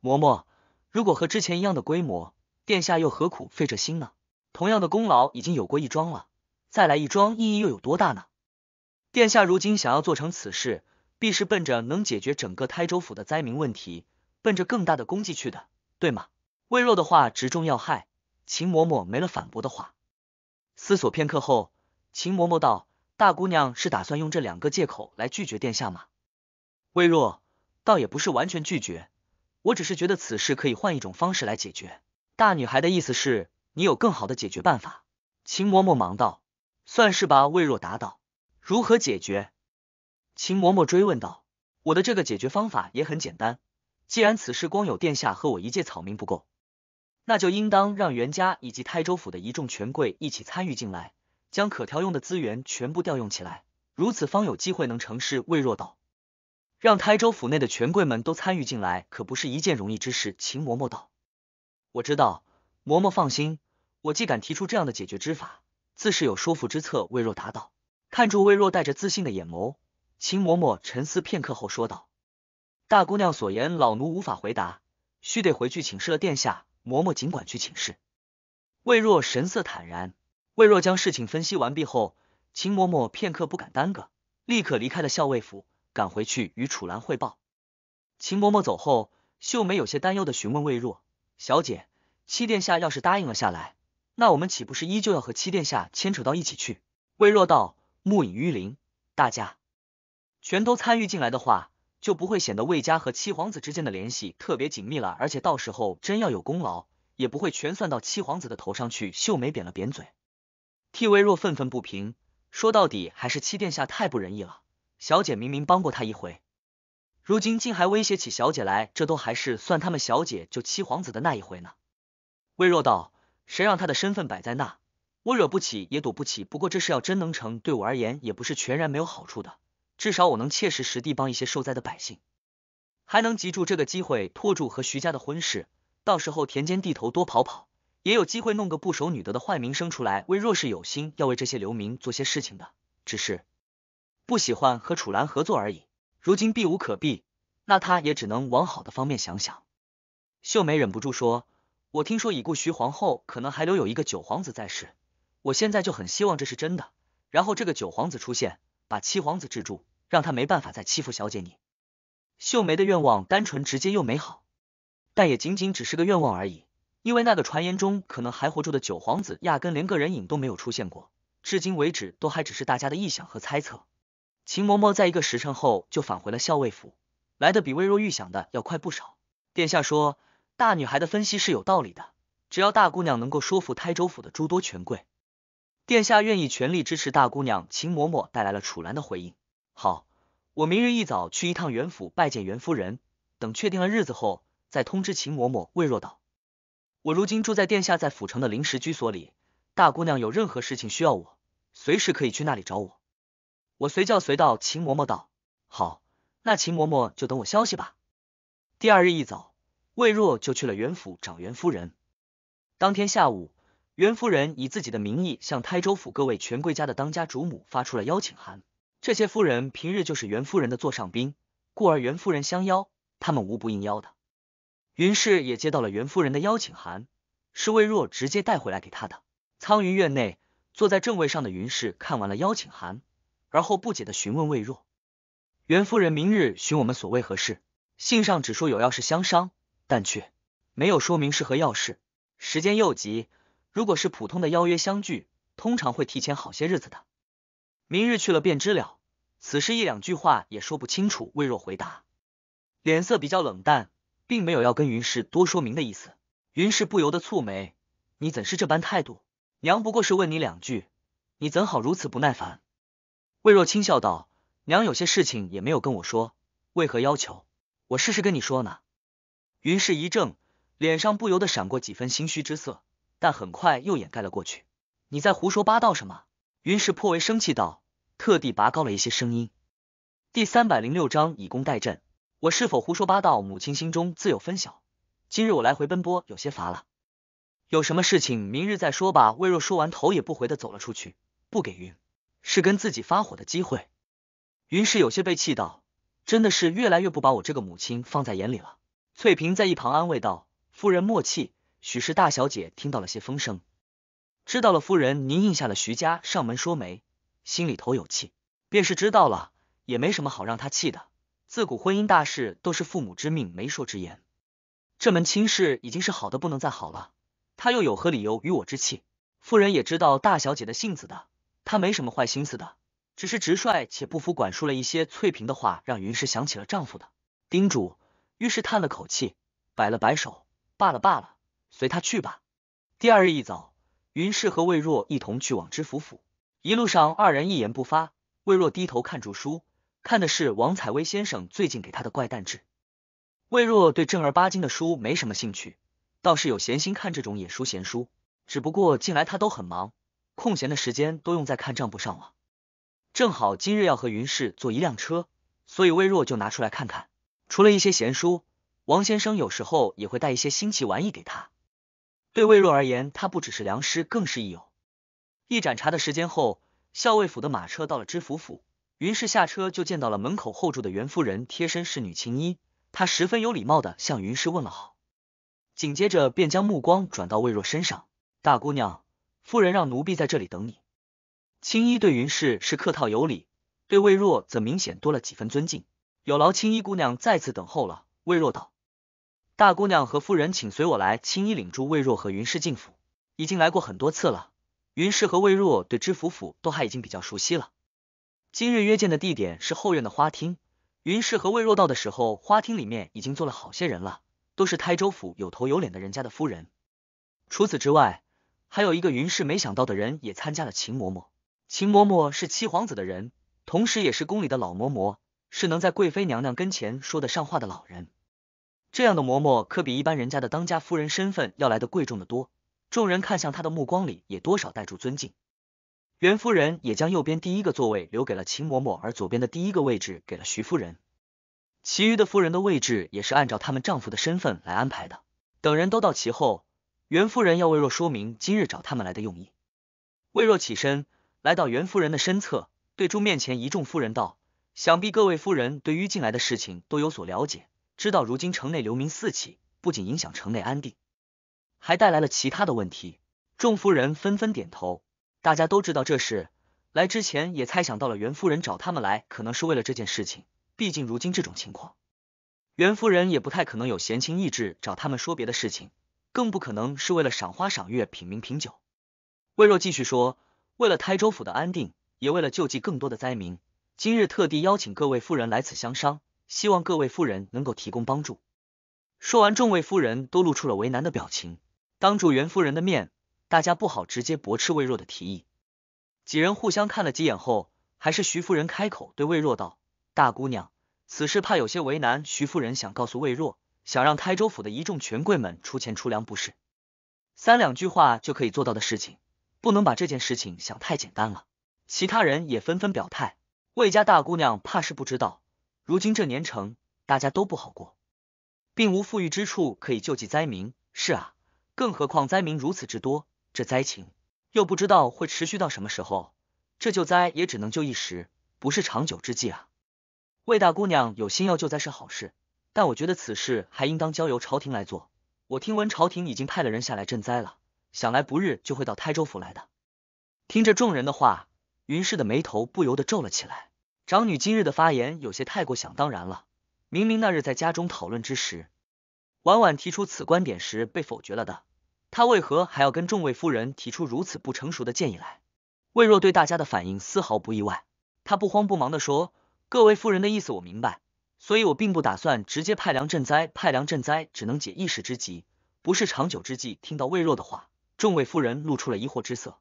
嬷嬷，如果和之前一样的规模，殿下又何苦费这心呢？同样的功劳已经有过一桩了，再来一桩意义又有多大呢？殿下如今想要做成此事，必是奔着能解决整个台州府的灾民问题，奔着更大的功绩去的，对吗？魏若的话直中要害。秦嬷嬷没了反驳的话，思索片刻后，秦嬷嬷道：“大姑娘是打算用这两个借口来拒绝殿下吗？”魏若倒也不是完全拒绝，我只是觉得此事可以换一种方式来解决。大女孩的意思是你有更好的解决办法？”秦嬷嬷忙道：“算是吧。”魏若答道：“如何解决？”秦嬷嬷追问道：“我的这个解决方法也很简单，既然此事光有殿下和我一介草民不够。”那就应当让袁家以及泰州府的一众权贵一起参与进来，将可调用的资源全部调用起来，如此方有机会能成事。魏若道，让台州府内的权贵们都参与进来可不是一件容易之事。秦嬷嬷道：“我知道，嬷嬷放心，我既敢提出这样的解决之法，自是有说服之策。”魏若答道：“看住魏若带着自信的眼眸。”秦嬷嬷沉思片刻后说道：“大姑娘所言，老奴无法回答，须得回去请示了殿下。”嬷嬷尽管去请示，魏若神色坦然。魏若将事情分析完毕后，秦嬷嬷片刻不敢耽搁，立刻离开了校尉府，赶回去与楚兰汇报。秦嬷嬷走后，秀梅有些担忧的询问魏若：“小姐，七殿下要是答应了下来，那我们岂不是依旧要和七殿下牵扯到一起去？”魏若道：“木已于林，大家全都参与进来的话。”就不会显得魏家和七皇子之间的联系特别紧密了，而且到时候真要有功劳，也不会全算到七皇子的头上去。秀梅扁了扁嘴，替魏若愤愤不平，说到底还是七殿下太不仁义了。小姐明明帮过他一回，如今竟还威胁起小姐来，这都还是算他们小姐救七皇子的那一回呢。魏若道，谁让他的身份摆在那，我惹不起也躲不起。不过这事要真能成，对我而言也不是全然没有好处的。至少我能切实实地帮一些受灾的百姓，还能籍住这个机会拖住和徐家的婚事。到时候田间地头多跑跑，也有机会弄个不守女德的坏名声出来。为若是有心要为这些流民做些事情的，只是不喜欢和楚兰合作而已。如今避无可避，那他也只能往好的方面想想。秀梅忍不住说：“我听说已故徐皇后可能还留有一个九皇子在世，我现在就很希望这是真的。然后这个九皇子出现，把七皇子制住。”让他没办法再欺负小姐你。秀梅的愿望单纯、直接又美好，但也仅仅只是个愿望而已。因为那个传言中可能还活着的九皇子，压根连个人影都没有出现过，至今为止都还只是大家的臆想和猜测。秦嬷嬷在一个时辰后就返回了校尉府，来的比微若预想的要快不少。殿下说：“大女孩的分析是有道理的，只要大姑娘能够说服台州府的诸多权贵，殿下愿意全力支持大姑娘。”秦嬷嬷带来了楚兰的回应。好，我明日一早去一趟袁府拜见袁夫人，等确定了日子后，再通知秦嬷嬷。魏若道，我如今住在殿下在府城的临时居所里，大姑娘有任何事情需要我，随时可以去那里找我，我随叫随到。秦嬷嬷道，好，那秦嬷嬷就等我消息吧。第二日一早，魏若就去了袁府找袁夫人。当天下午，袁夫人以自己的名义向台州府各位权贵家的当家主母发出了邀请函。这些夫人平日就是袁夫人的座上宾，故而袁夫人相邀，他们无不应邀的。云氏也接到了袁夫人的邀请函，是魏若直接带回来给他的。苍云院内，坐在正位上的云氏看完了邀请函，而后不解的询问魏若：“袁夫人明日寻我们所为何事？信上只说有要事相商，但却没有说明是何要事。时间又急，如果是普通的邀约相聚，通常会提前好些日子的。”明日去了便知了，此事一两句话也说不清楚。魏若回答，脸色比较冷淡，并没有要跟云氏多说明的意思。云氏不由得蹙眉：“你怎是这般态度？娘不过是问你两句，你怎好如此不耐烦？”魏若轻笑道：“娘有些事情也没有跟我说，为何要求我事事跟你说呢？”云氏一怔，脸上不由得闪过几分心虚之色，但很快又掩盖了过去。“你在胡说八道什么？”云氏颇为生气道。特地拔高了一些声音。第三百零六章以工代赈，我是否胡说八道？母亲心中自有分晓。今日我来回奔波，有些乏了，有什么事情明日再说吧。魏若说完，头也不回的走了出去。不给云是跟自己发火的机会。云氏有些被气到，真的是越来越不把我这个母亲放在眼里了。翠萍在一旁安慰道：“夫人莫气，许是大小姐听到了些风声，知道了。夫人您应下了，徐家上门说媒。”心里头有气，便是知道了，也没什么好让他气的。自古婚姻大事都是父母之命，媒妁之言，这门亲事已经是好的不能再好了，他又有何理由与我置气？夫人也知道大小姐的性子的，她没什么坏心思的，只是直率且不服管束了一些。翠萍的话让云氏想起了丈夫的叮嘱，于是叹了口气，摆了摆手，罢了罢了，随他去吧。第二日一早，云氏和魏若一同去往知府府。一路上，二人一言不发。魏若低头看住书，看的是王采薇先生最近给他的怪诞志。魏若对正儿八经的书没什么兴趣，倒是有闲心看这种野书闲书。只不过近来他都很忙，空闲的时间都用在看账簿上了。正好今日要和云氏坐一辆车，所以魏若就拿出来看看。除了一些闲书，王先生有时候也会带一些新奇玩意给他。对魏若而言，他不只是良师，更是益友。一盏茶的时间后，校尉府的马车到了知府府。云氏下车就见到了门口候住的袁夫人贴身侍女青衣，她十分有礼貌的向云氏问了好，紧接着便将目光转到魏若身上。大姑娘，夫人让奴婢在这里等你。青衣对云氏是客套有礼，对魏若则明显多了几分尊敬。有劳青衣姑娘再次等候了。魏若道：“大姑娘和夫人，请随我来。”青衣领住魏若和云氏进府，已经来过很多次了。云氏和魏若对知府府都还已经比较熟悉了。今日约见的地点是后院的花厅。云氏和魏若到的时候，花厅里面已经坐了好些人了，都是台州府有头有脸的人家的夫人。除此之外，还有一个云氏没想到的人也参加了，秦嬷嬷。秦嬷嬷是七皇子的人，同时也是宫里的老嬷嬷，是能在贵妃娘娘跟前说得上话的老人。这样的嬷嬷可比一般人家的当家夫人身份要来的贵重的多。众人看向他的目光里也多少带住尊敬。袁夫人也将右边第一个座位留给了秦嬷嬷，而左边的第一个位置给了徐夫人。其余的夫人的位置也是按照他们丈夫的身份来安排的。等人都到齐后，袁夫人要魏若说明今日找他们来的用意。魏若起身来到袁夫人的身侧，对住面前一众夫人道：“想必各位夫人对于近来的事情都有所了解，知道如今城内流民四起，不仅影响城内安定。”还带来了其他的问题，众夫人纷纷点头。大家都知道这事，来之前也猜想到了。袁夫人找他们来，可能是为了这件事情。毕竟如今这种情况，袁夫人也不太可能有闲情逸致找他们说别的事情，更不可能是为了赏花赏月品茗品酒。魏若继续说：“为了台州府的安定，也为了救济更多的灾民，今日特地邀请各位夫人来此相商，希望各位夫人能够提供帮助。”说完，众位夫人都露出了为难的表情。当着袁夫人的面，大家不好直接驳斥魏若的提议。几人互相看了几眼后，还是徐夫人开口对魏若道：“大姑娘，此事怕有些为难。”徐夫人想告诉魏若，想让台州府的一众权贵们出钱出粮，不是三两句话就可以做到的事情，不能把这件事情想太简单了。其他人也纷纷表态，魏家大姑娘怕是不知道，如今这年成，大家都不好过，并无富裕之处可以救济灾民。是啊。更何况灾民如此之多，这灾情又不知道会持续到什么时候，这救灾也只能救一时，不是长久之计啊。魏大姑娘有心要救灾是好事，但我觉得此事还应当交由朝廷来做。我听闻朝廷已经派了人下来赈灾了，想来不日就会到台州府来的。听着众人的话，云氏的眉头不由得皱了起来。长女今日的发言有些太过想当然了，明明那日在家中讨论之时。婉婉提出此观点时被否决了的，他为何还要跟众位夫人提出如此不成熟的建议来？魏若对大家的反应丝毫不意外，他不慌不忙的说：“各位夫人的意思我明白，所以我并不打算直接派粮赈灾。派粮赈灾只能解一时之急，不是长久之计。”听到魏若的话，众位夫人露出了疑惑之色。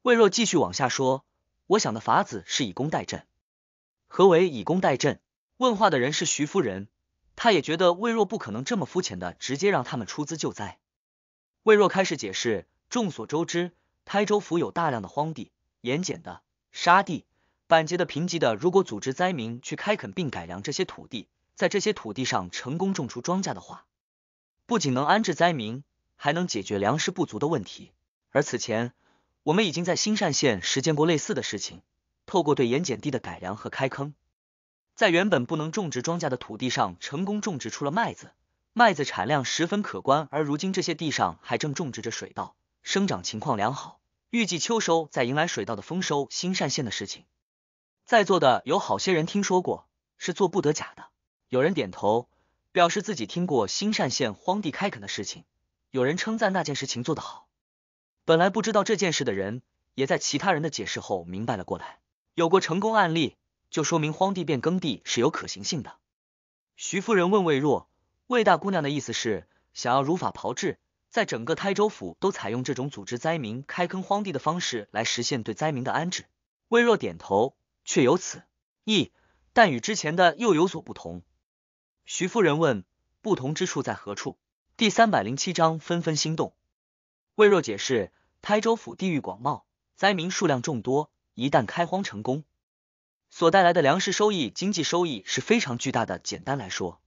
魏若继续往下说：“我想的法子是以工代赈。何为以工代赈？”问话的人是徐夫人。他也觉得魏若不可能这么肤浅的直接让他们出资救灾。魏若开始解释：众所周知，台州府有大量的荒地、盐碱的、沙地、板结的、贫瘠的。如果组织灾民去开垦并改良这些土地，在这些土地上成功种出庄稼的话，不仅能安置灾民，还能解决粮食不足的问题。而此前，我们已经在新善县实践过类似的事情，透过对盐碱地的改良和开坑。在原本不能种植庄稼的土地上，成功种植出了麦子，麦子产量十分可观。而如今，这些地上还正种植着水稻，生长情况良好，预计秋收再迎来水稻的丰收。新善县的事情，在座的有好些人听说过，是做不得假的。有人点头，表示自己听过新善县荒地开垦的事情。有人称赞那件事情做得好。本来不知道这件事的人，也在其他人的解释后明白了过来。有过成功案例。就说明荒地变耕地是有可行性的。徐夫人问魏若：“魏大姑娘的意思是想要如法炮制，在整个台州府都采用这种组织灾民开垦荒地的方式来实现对灾民的安置？”魏若点头，却有此意，但与之前的又有所不同。徐夫人问：“不同之处在何处？”第三百零七章纷纷心动。魏若解释：“台州府地域广袤，灾民数量众多，一旦开荒成功。”所带来的粮食收益、经济收益是非常巨大的。简单来说，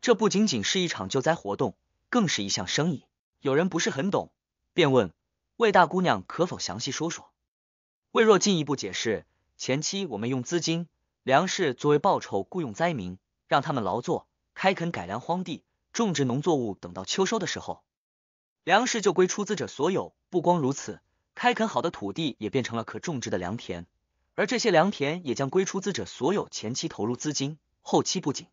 这不仅仅是一场救灾活动，更是一项生意。有人不是很懂，便问魏大姑娘可否详细说说。魏若进一步解释，前期我们用资金、粮食作为报酬雇佣灾民，让他们劳作、开垦、改良荒地、种植农作物。等到秋收的时候，粮食就归出资者所有。不光如此，开垦好的土地也变成了可种植的良田。而这些良田也将归出资者所有，前期投入资金，后期不仅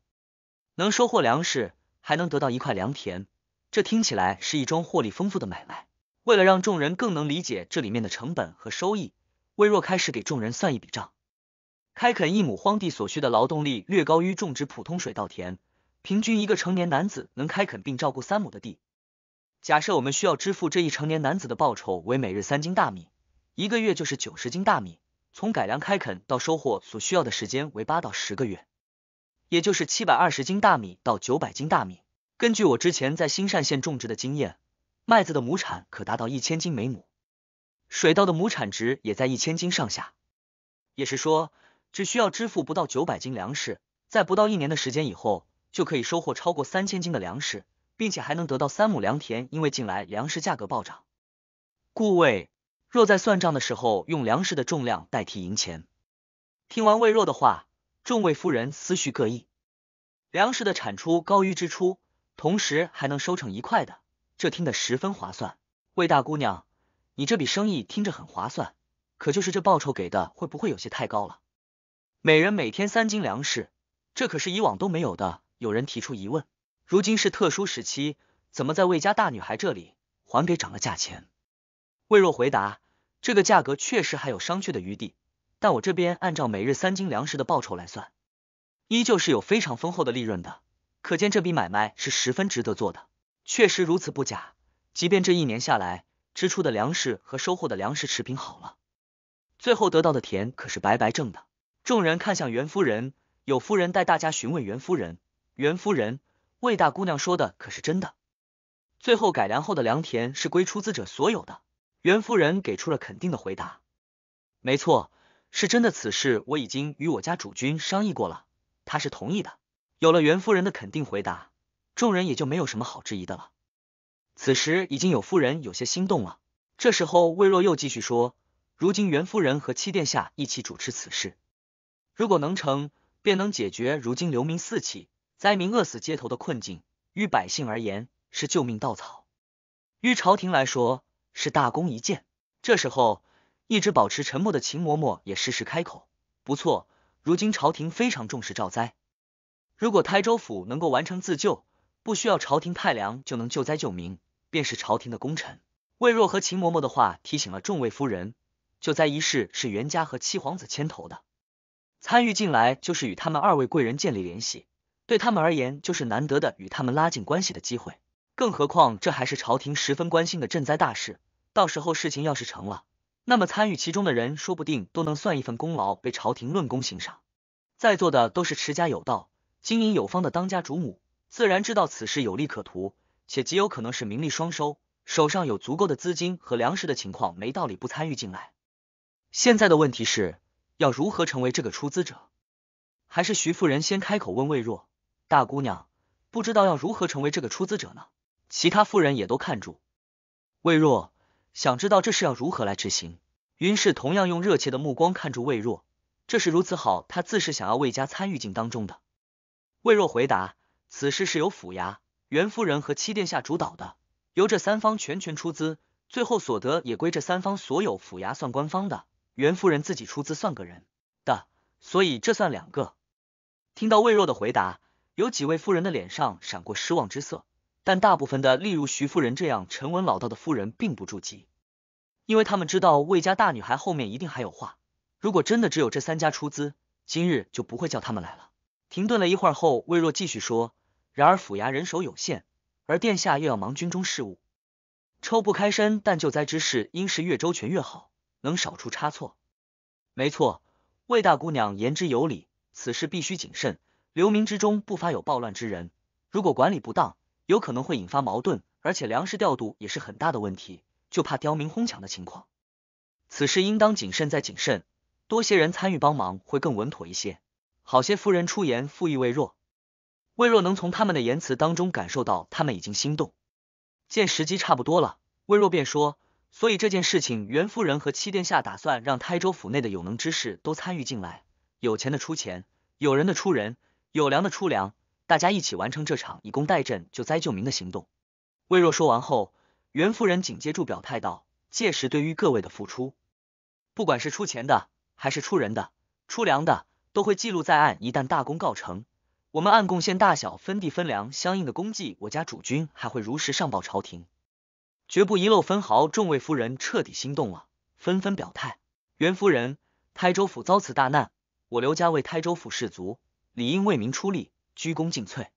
能收获粮食，还能得到一块良田。这听起来是一桩获利丰富的买卖。为了让众人更能理解这里面的成本和收益，魏若开始给众人算一笔账：开垦一亩荒地所需的劳动力略高于种植普通水稻田，平均一个成年男子能开垦并照顾三亩的地。假设我们需要支付这一成年男子的报酬为每日三斤大米，一个月就是九十斤大米。从改良开垦到收获所需要的时间为八到十个月，也就是七百二十斤大米到九百斤大米。根据我之前在新善县种植的经验，麦子的亩产可达到一千斤每亩，水稻的亩产值也在一千斤上下。也是说，只需要支付不到九百斤粮食，在不到一年的时间以后，就可以收获超过三千斤的粮食，并且还能得到三亩良田。因为近来粮食价格暴涨，故为。若在算账的时候用粮食的重量代替银钱，听完魏若的话，众位夫人思绪各异。粮食的产出高于支出，同时还能收成一块的，这听得十分划算。魏大姑娘，你这笔生意听着很划算，可就是这报酬给的会不会有些太高了？每人每天三斤粮食，这可是以往都没有的。有人提出疑问，如今是特殊时期，怎么在魏家大女孩这里还给涨了价钱？魏若回答：“这个价格确实还有商榷的余地，但我这边按照每日三斤粮食的报酬来算，依旧是有非常丰厚的利润的。可见这笔买卖是十分值得做的，确实如此不假。即便这一年下来，支出的粮食和收获的粮食持平好了，最后得到的田可是白白挣的。”众人看向袁夫人，有夫人带大家询问袁夫人：“袁夫人，魏大姑娘说的可是真的？最后改良后的良田是归出资者所有的？”袁夫人给出了肯定的回答，没错，是真的。此事我已经与我家主君商议过了，他是同意的。有了袁夫人的肯定回答，众人也就没有什么好质疑的了。此时已经有夫人有些心动了。这时候，魏若又继续说：“如今袁夫人和七殿下一起主持此事，如果能成，便能解决如今流民四起、灾民饿死街头的困境，于百姓而言是救命稻草，于朝廷来说。”是大功一件。这时候，一直保持沉默的秦嬷嬷也适时开口：“不错，如今朝廷非常重视赈灾，如果台州府能够完成自救，不需要朝廷派粮就能救灾救民，便是朝廷的功臣。”魏若和秦嬷嬷的话提醒了众位夫人，救灾一事是袁家和七皇子牵头的，参与进来就是与他们二位贵人建立联系，对他们而言就是难得的与他们拉近关系的机会。更何况，这还是朝廷十分关心的赈灾大事。到时候事情要是成了，那么参与其中的人说不定都能算一份功劳，被朝廷论功行赏。在座的都是持家有道、经营有方的当家主母，自然知道此事有利可图，且极有可能是名利双收。手上有足够的资金和粮食的情况，没道理不参与进来。现在的问题是要如何成为这个出资者？还是徐夫人先开口问魏若：“大姑娘，不知道要如何成为这个出资者呢？”其他夫人也都看住魏若。想知道这事要如何来执行？云氏同样用热切的目光看住魏若，这事如此好，他自是想要魏家参与进当中的。魏若回答，此事是由府衙、袁夫人和七殿下主导的，由这三方全权出资，最后所得也归这三方所有。府衙算官方的，袁夫人自己出资算个人的，所以这算两个。听到魏若的回答，有几位夫人的脸上闪过失望之色。但大部分的，例如徐夫人这样沉稳老道的夫人，并不助急，因为他们知道魏家大女孩后面一定还有话。如果真的只有这三家出资，今日就不会叫他们来了。停顿了一会儿后，魏若继续说：“然而府衙人手有限，而殿下又要忙军中事务，抽不开身。但救灾之事，应是越周全越好，能少出差错。”没错，魏大姑娘言之有理，此事必须谨慎。流民之中不乏有暴乱之人，如果管理不当。有可能会引发矛盾，而且粮食调度也是很大的问题，就怕刁民哄抢的情况。此事应当谨慎再谨慎，多些人参与帮忙会更稳妥一些。好些夫人出言，附议未若，未若能从他们的言辞当中感受到他们已经心动。见时机差不多了，魏若便说：所以这件事情，袁夫人和七殿下打算让台州府内的有能之士都参与进来，有钱的出钱，有人的出人，有粮的出粮。大家一起完成这场以工代赈、救灾救民的行动。魏若说完后，袁夫人紧接住表态道：“届时对于各位的付出，不管是出钱的，还是出人的，出粮的，都会记录在案。一旦大功告成，我们按贡献大小分地分粮，相应的功绩，我家主君还会如实上报朝廷，绝不遗漏分毫。”众位夫人彻底心动了，纷纷表态。袁夫人，台州府遭此大难，我刘家为台州府士族，理应为民出力。鞠躬尽瘁，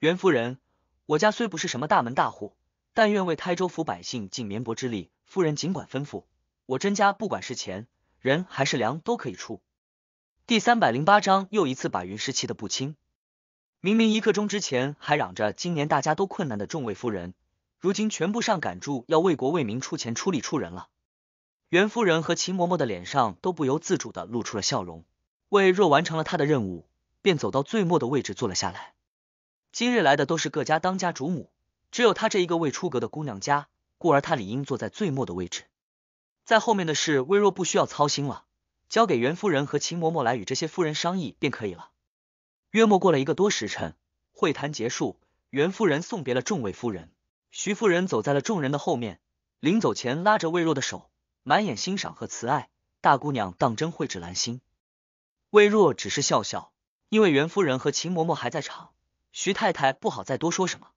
袁夫人，我家虽不是什么大门大户，但愿为台州府百姓尽绵薄之力。夫人尽管吩咐，我甄家不管是钱、人还是粮，都可以出。第三百零八章又一次把云氏气得不轻。明明一刻钟之前还嚷着今年大家都困难的众位夫人，如今全部上赶住要为国为民出钱出力出人了。袁夫人和秦嬷嬷的脸上都不由自主的露出了笑容，为若完成了他的任务。便走到最末的位置坐了下来。今日来的都是各家当家主母，只有她这一个未出阁的姑娘家，故而她理应坐在最末的位置。在后面的事，魏若不需要操心了，交给袁夫人和秦嬷嬷来与这些夫人商议便可以了。约莫过了一个多时辰，会谈结束，袁夫人送别了众位夫人。徐夫人走在了众人的后面，临走前拉着魏若的手，满眼欣赏和慈爱：“大姑娘当真慧质兰心。”魏若只是笑笑。因为袁夫人和秦嬷嬷还在场，徐太太不好再多说什么。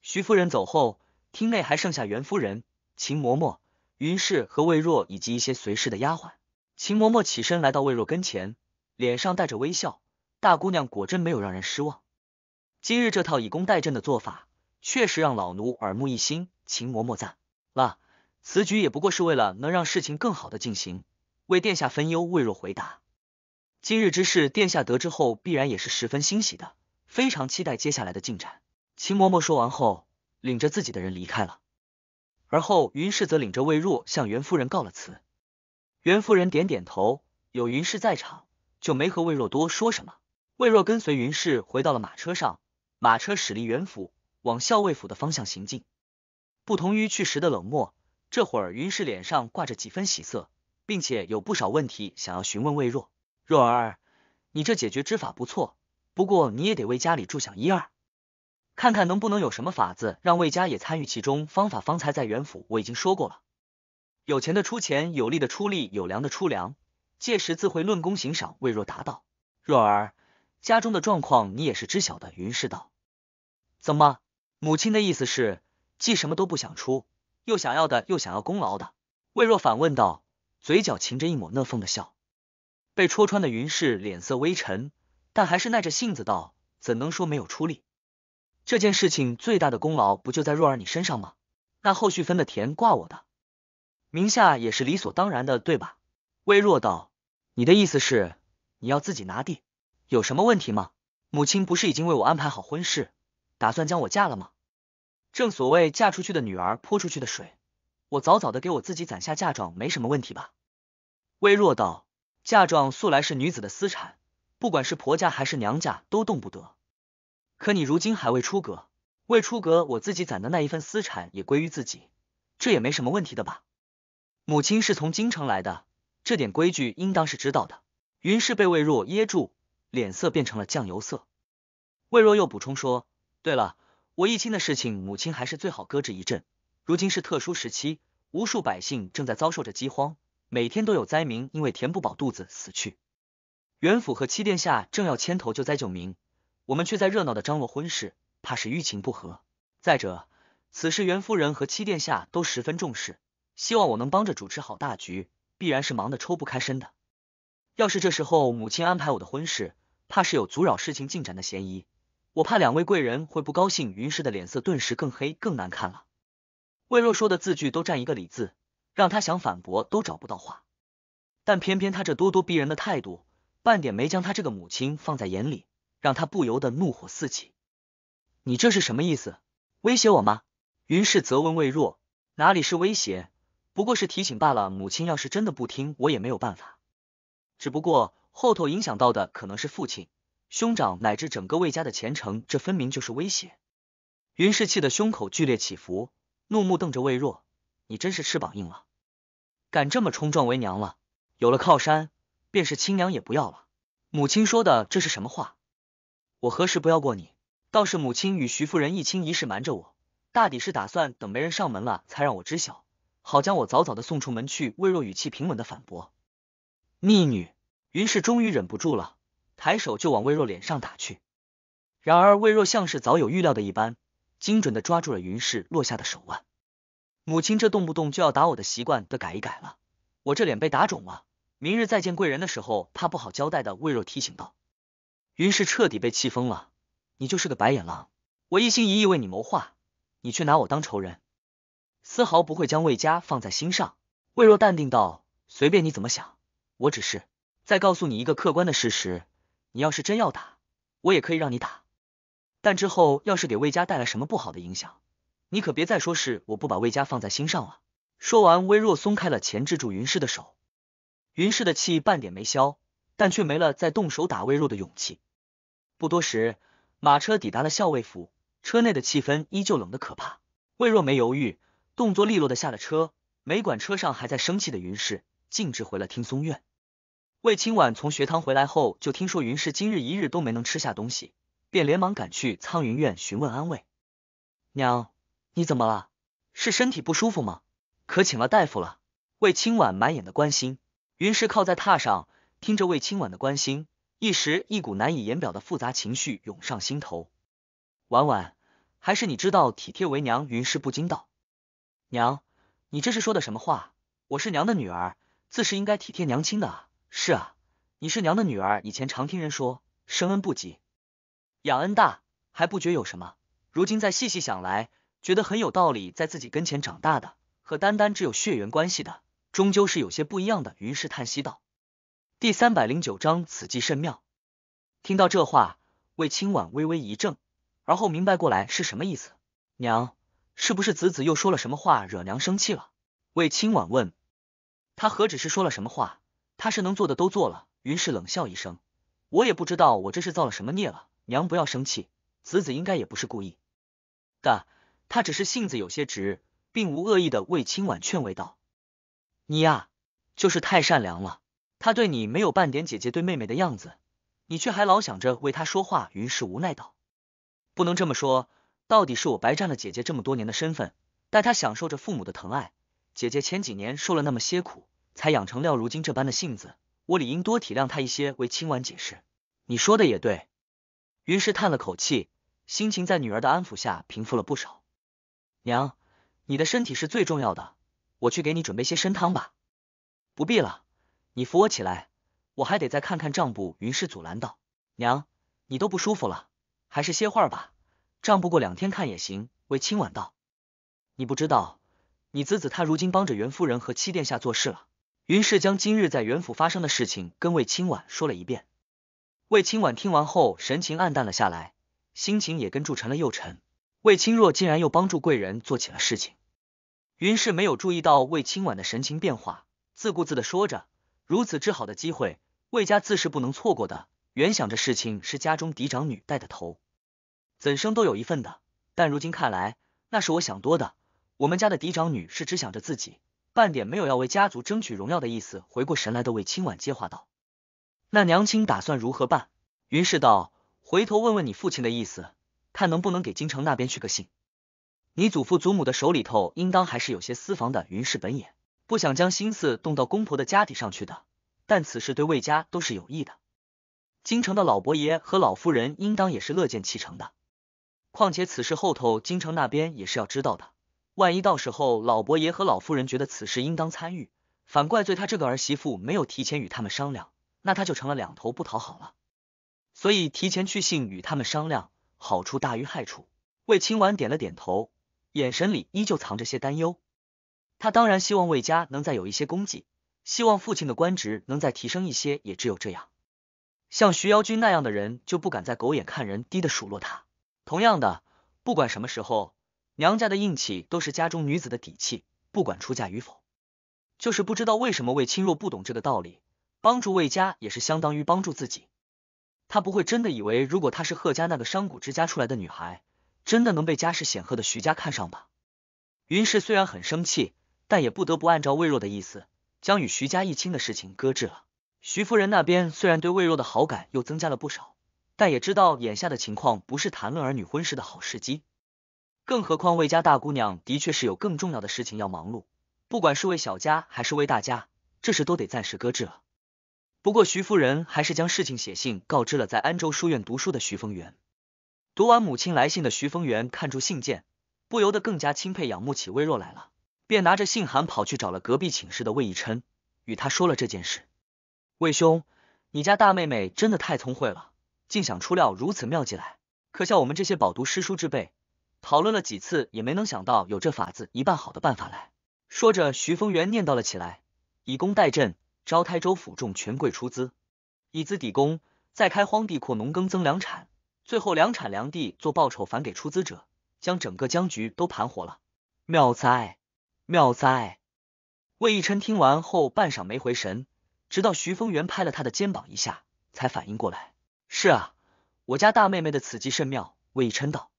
徐夫人走后，厅内还剩下袁夫人、秦嬷嬷、云氏和魏若以及一些随侍的丫鬟。秦嬷嬷起身来到魏若跟前，脸上带着微笑：“大姑娘果真没有让人失望，今日这套以攻代阵的做法，确实让老奴耳目一新。”秦嬷嬷赞：“了，此举也不过是为了能让事情更好的进行，为殿下分忧。”魏若回答。今日之事，殿下得知后必然也是十分欣喜的，非常期待接下来的进展。秦嬷嬷说完后，领着自己的人离开了。而后，云氏则领着魏若向袁夫人告了辞。袁夫人点点头，有云氏在场，就没和魏若多说什么。魏若跟随云氏回到了马车上，马车驶离袁府，往校尉府的方向行进。不同于去时的冷漠，这会儿云氏脸上挂着几分喜色，并且有不少问题想要询问魏若。若儿，你这解决之法不错，不过你也得为家里注想一二，看看能不能有什么法子让魏家也参与其中。方法方才在元府我已经说过了，有钱的出钱，有力的出力，有粮的出粮，届时自会论功行赏。魏若答道：“若儿，家中的状况你也是知晓的。”云氏道：“怎么，母亲的意思是，既什么都不想出，又想要的，又想要功劳的？”魏若反问道，嘴角噙着一抹乐凤的笑。被戳穿的云氏脸色微沉，但还是耐着性子道：“怎能说没有出力？这件事情最大的功劳不就在若儿你身上吗？那后续分的田挂我的名下也是理所当然的，对吧？”微弱道：“你的意思是你要自己拿地，有什么问题吗？母亲不是已经为我安排好婚事，打算将我嫁了吗？正所谓嫁出去的女儿泼出去的水，我早早的给我自己攒下嫁妆，没什么问题吧？”微弱道。嫁妆素来是女子的私产，不管是婆家还是娘家都动不得。可你如今还未出阁，未出阁，我自己攒的那一份私产也归于自己，这也没什么问题的吧？母亲是从京城来的，这点规矩应当是知道的。云氏被魏若噎住，脸色变成了酱油色。魏若又补充说：“对了，我议亲的事情，母亲还是最好搁置一阵。如今是特殊时期，无数百姓正在遭受着饥荒。”每天都有灾民因为填不饱肚子死去，元府和七殿下正要牵头救灾救民，我们却在热闹的张罗婚事，怕是欲情不和。再者，此事元夫人和七殿下都十分重视，希望我能帮着主持好大局，必然是忙得抽不开身的。要是这时候母亲安排我的婚事，怕是有阻扰事情进展的嫌疑，我怕两位贵人会不高兴。云氏的脸色顿时更黑更难看了。魏若说的字句都占一个礼字。让他想反驳都找不到话，但偏偏他这咄咄逼人的态度，半点没将他这个母亲放在眼里，让他不由得怒火四起。你这是什么意思？威胁我吗？云氏责问魏若，哪里是威胁，不过是提醒罢了。母亲要是真的不听，我也没有办法。只不过后头影响到的可能是父亲、兄长乃至整个魏家的前程，这分明就是威胁。云氏气得胸口剧烈起伏，怒目瞪着魏若。你真是翅膀硬了，敢这么冲撞为娘了？有了靠山，便是亲娘也不要了。母亲说的这是什么话？我何时不要过你？倒是母亲与徐夫人一亲一事瞒着我，大抵是打算等没人上门了才让我知晓，好将我早早的送出门去。魏若语气平稳的反驳。逆女，云氏终于忍不住了，抬手就往魏若脸上打去。然而魏若像是早有预料的一般，精准的抓住了云氏落下的手腕。母亲这动不动就要打我的习惯得改一改了，我这脸被打肿了，明日再见贵人的时候怕不好交代的。魏若提醒道，云氏彻底被气疯了，你就是个白眼狼，我一心一意为你谋划，你却拿我当仇人，丝毫不会将魏家放在心上。魏若淡定道，随便你怎么想，我只是再告诉你一个客观的事实，你要是真要打，我也可以让你打，但之后要是给魏家带来什么不好的影响。你可别再说是我不把魏家放在心上了。说完，魏若松开了钳制住云氏的手。云氏的气半点没消，但却没了再动手打魏若的勇气。不多时，马车抵达了校尉府，车内的气氛依旧冷的可怕。魏若没犹豫，动作利落的下了车，没管车上还在生气的云氏，径直回了听松院。魏清婉从学堂回来后，就听说云氏今日一日都没能吃下东西，便连忙赶去苍云院询问安慰娘。你怎么了？是身体不舒服吗？可请了大夫了？魏清婉满眼的关心，云氏靠在榻上，听着魏清婉的关心，一时一股难以言表的复杂情绪涌上心头。婉婉，还是你知道体贴为娘。云氏不禁道：“娘，你这是说的什么话？我是娘的女儿，自是应该体贴娘亲的啊。”是啊，你是娘的女儿，以前常听人说生恩不及养恩大，还不觉有什么，如今再细细想来。觉得很有道理，在自己跟前长大的和单单只有血缘关系的，终究是有些不一样的。于是叹息道：“第三百零九章，此计甚妙。”听到这话，魏清婉微微一怔，而后明白过来是什么意思。娘，是不是子子又说了什么话，惹娘生气了？魏清婉问。他何止是说了什么话，他是能做的都做了。于是冷笑一声：“我也不知道我这是造了什么孽了。娘不要生气，子子应该也不是故意。”的。他只是性子有些直，并无恶意的为清婉劝慰道：“你呀，就是太善良了。他对你没有半点姐姐对妹妹的样子，你却还老想着为他说话。”于是无奈道：“不能这么说，到底是我白占了姐姐这么多年的身份，带他享受着父母的疼爱。姐姐前几年受了那么些苦，才养成料如今这般的性子，我理应多体谅她一些。”为清婉解释：“你说的也对。”于是叹了口气，心情在女儿的安抚下平复了不少。娘，你的身体是最重要的，我去给你准备些参汤吧。不必了，你扶我起来，我还得再看看账簿。云氏阻拦道：“娘，你都不舒服了，还是歇会儿吧。账簿过两天看也行。”魏清婉道：“你不知道，你子子他如今帮着袁夫人和七殿下做事了。”云氏将今日在袁府发生的事情跟魏清婉说了一遍。魏清婉听完后，神情暗淡了下来，心情也跟住沉了又沉。魏清若竟然又帮助贵人做起了事情，云氏没有注意到魏清婉的神情变化，自顾自的说着：“如此之好的机会，魏家自是不能错过的。原想着事情是家中嫡长女带的头，怎生都有一份的。但如今看来，那是我想多的。我们家的嫡长女是只想着自己，半点没有要为家族争取荣耀的意思。”回过神来的魏清婉接话道：“那娘亲打算如何办？”云氏道：“回头问问你父亲的意思。”看能不能给京城那边去个信。你祖父祖母的手里头应当还是有些私房的云氏本也，不想将心思动到公婆的家底上去的。但此事对魏家都是有益的，京城的老伯爷和老夫人应当也是乐见其成的。况且此事后头京城那边也是要知道的，万一到时候老伯爷和老夫人觉得此事应当参与，反怪罪他这个儿媳妇没有提前与他们商量，那他就成了两头不讨好了。所以提前去信与他们商量。好处大于害处，魏清婉点了点头，眼神里依旧藏着些担忧。他当然希望魏家能再有一些功绩，希望父亲的官职能再提升一些。也只有这样，像徐瑶君那样的人就不敢再狗眼看人低的数落他。同样的，不管什么时候，娘家的硬气都是家中女子的底气，不管出嫁与否。就是不知道为什么魏清若不懂这个道理，帮助魏家也是相当于帮助自己。他不会真的以为，如果她是贺家那个商贾之家出来的女孩，真的能被家世显赫的徐家看上吧？云氏虽然很生气，但也不得不按照魏若的意思，将与徐家一亲的事情搁置了。徐夫人那边虽然对魏若的好感又增加了不少，但也知道眼下的情况不是谈论儿女婚事的好时机，更何况魏家大姑娘的确是有更重要的事情要忙碌，不管是为小家还是为大家，这事都得暂时搁置了。不过，徐夫人还是将事情写信告知了在安州书院读书的徐峰元。读完母亲来信的徐峰元，看出信件，不由得更加钦佩仰慕起魏若来了，便拿着信函跑去找了隔壁寝室的魏逸琛，与他说了这件事。魏兄，你家大妹妹真的太聪慧了，竟想出料如此妙计来。可笑我们这些饱读诗书之辈，讨论了几次也没能想到有这法子一半好的办法来。说着，徐峰元念叨了起来：“以工代赈，招台州府众权贵出资，以资抵工，再开荒地扩农耕增粮产，最后粮产粮地做报酬返给出资者，将整个僵局都盘活了。妙哉妙哉！魏一琛听完后半晌没回神，直到徐风元拍了他的肩膀一下，才反应过来。是啊，我家大妹妹的此计甚妙。魏一琛道。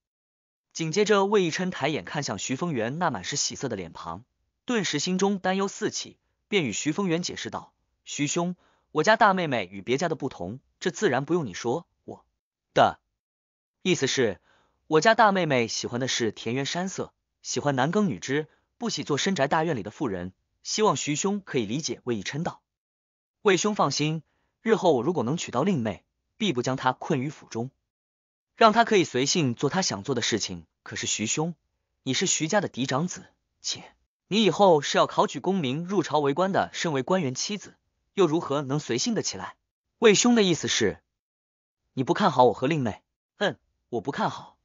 紧接着，魏一琛抬眼看向徐风元那满是喜色的脸庞，顿时心中担忧四起，便与徐风元解释道。徐兄，我家大妹妹与别家的不同，这自然不用你说。我的意思是，我家大妹妹喜欢的是田园山色，喜欢男耕女织，不喜做深宅大院里的妇人。希望徐兄可以理解。魏以琛道：“魏兄放心，日后我如果能娶到令妹，必不将她困于府中，让她可以随性做她想做的事情。可是徐兄，你是徐家的嫡长子，且你以后是要考取功名，入朝为官的。身为官员妻子。”又如何能随性的起来？魏兄的意思是，你不看好我和令妹？嗯，我不看好。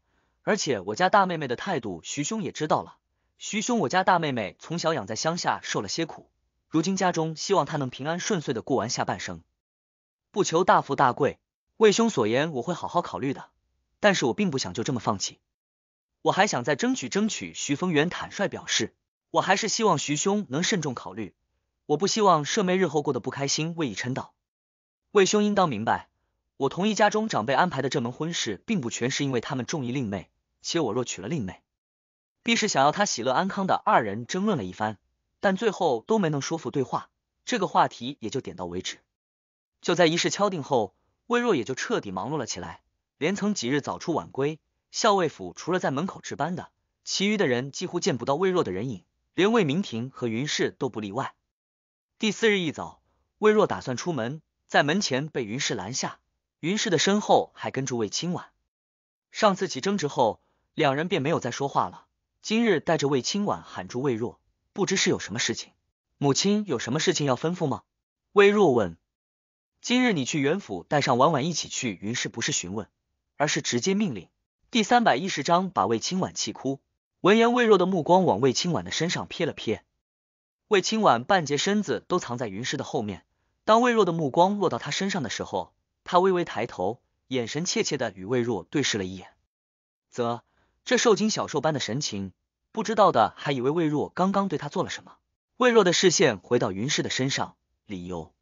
而且我家大妹妹的态度，徐兄也知道了。徐兄，我家大妹妹从小养在乡下，受了些苦，如今家中希望她能平安顺遂的过完下半生，不求大富大贵。魏兄所言，我会好好考虑的。但是我并不想就这么放弃，我还想再争取争取。徐风元坦率表示，我还是希望徐兄能慎重考虑。我不希望舍妹日后过得不开心，魏以琛道：“魏兄应当明白，我同意家中长辈安排的这门婚事，并不全是因为他们重意令妹，且我若娶了令妹，必是想要她喜乐安康的。”二人争论了一番，但最后都没能说服。对话这个话题也就点到为止。就在仪式敲定后，魏若也就彻底忙碌了起来，连曾几日早出晚归。校尉府除了在门口值班的，其余的人几乎见不到魏若的人影，连魏明婷和云氏都不例外。第四日一早，魏若打算出门，在门前被云氏拦下。云氏的身后还跟着魏清婉。上次起争执后，两人便没有再说话了。今日带着魏清婉喊住魏若，不知是有什么事情。母亲有什么事情要吩咐吗？魏若问。今日你去元府，带上婉婉一起去。云氏不是询问，而是直接命令。第三百一十章把魏清婉气哭。闻言，魏若的目光往魏清婉的身上瞥了瞥。魏清婉半截身子都藏在云氏的后面，当魏若的目光落到他身上的时候，他微微抬头，眼神怯怯的与魏若对视了一眼，则这受惊小兽般的神情，不知道的还以为魏若刚刚对他做了什么。魏若的视线回到云氏的身上，理由：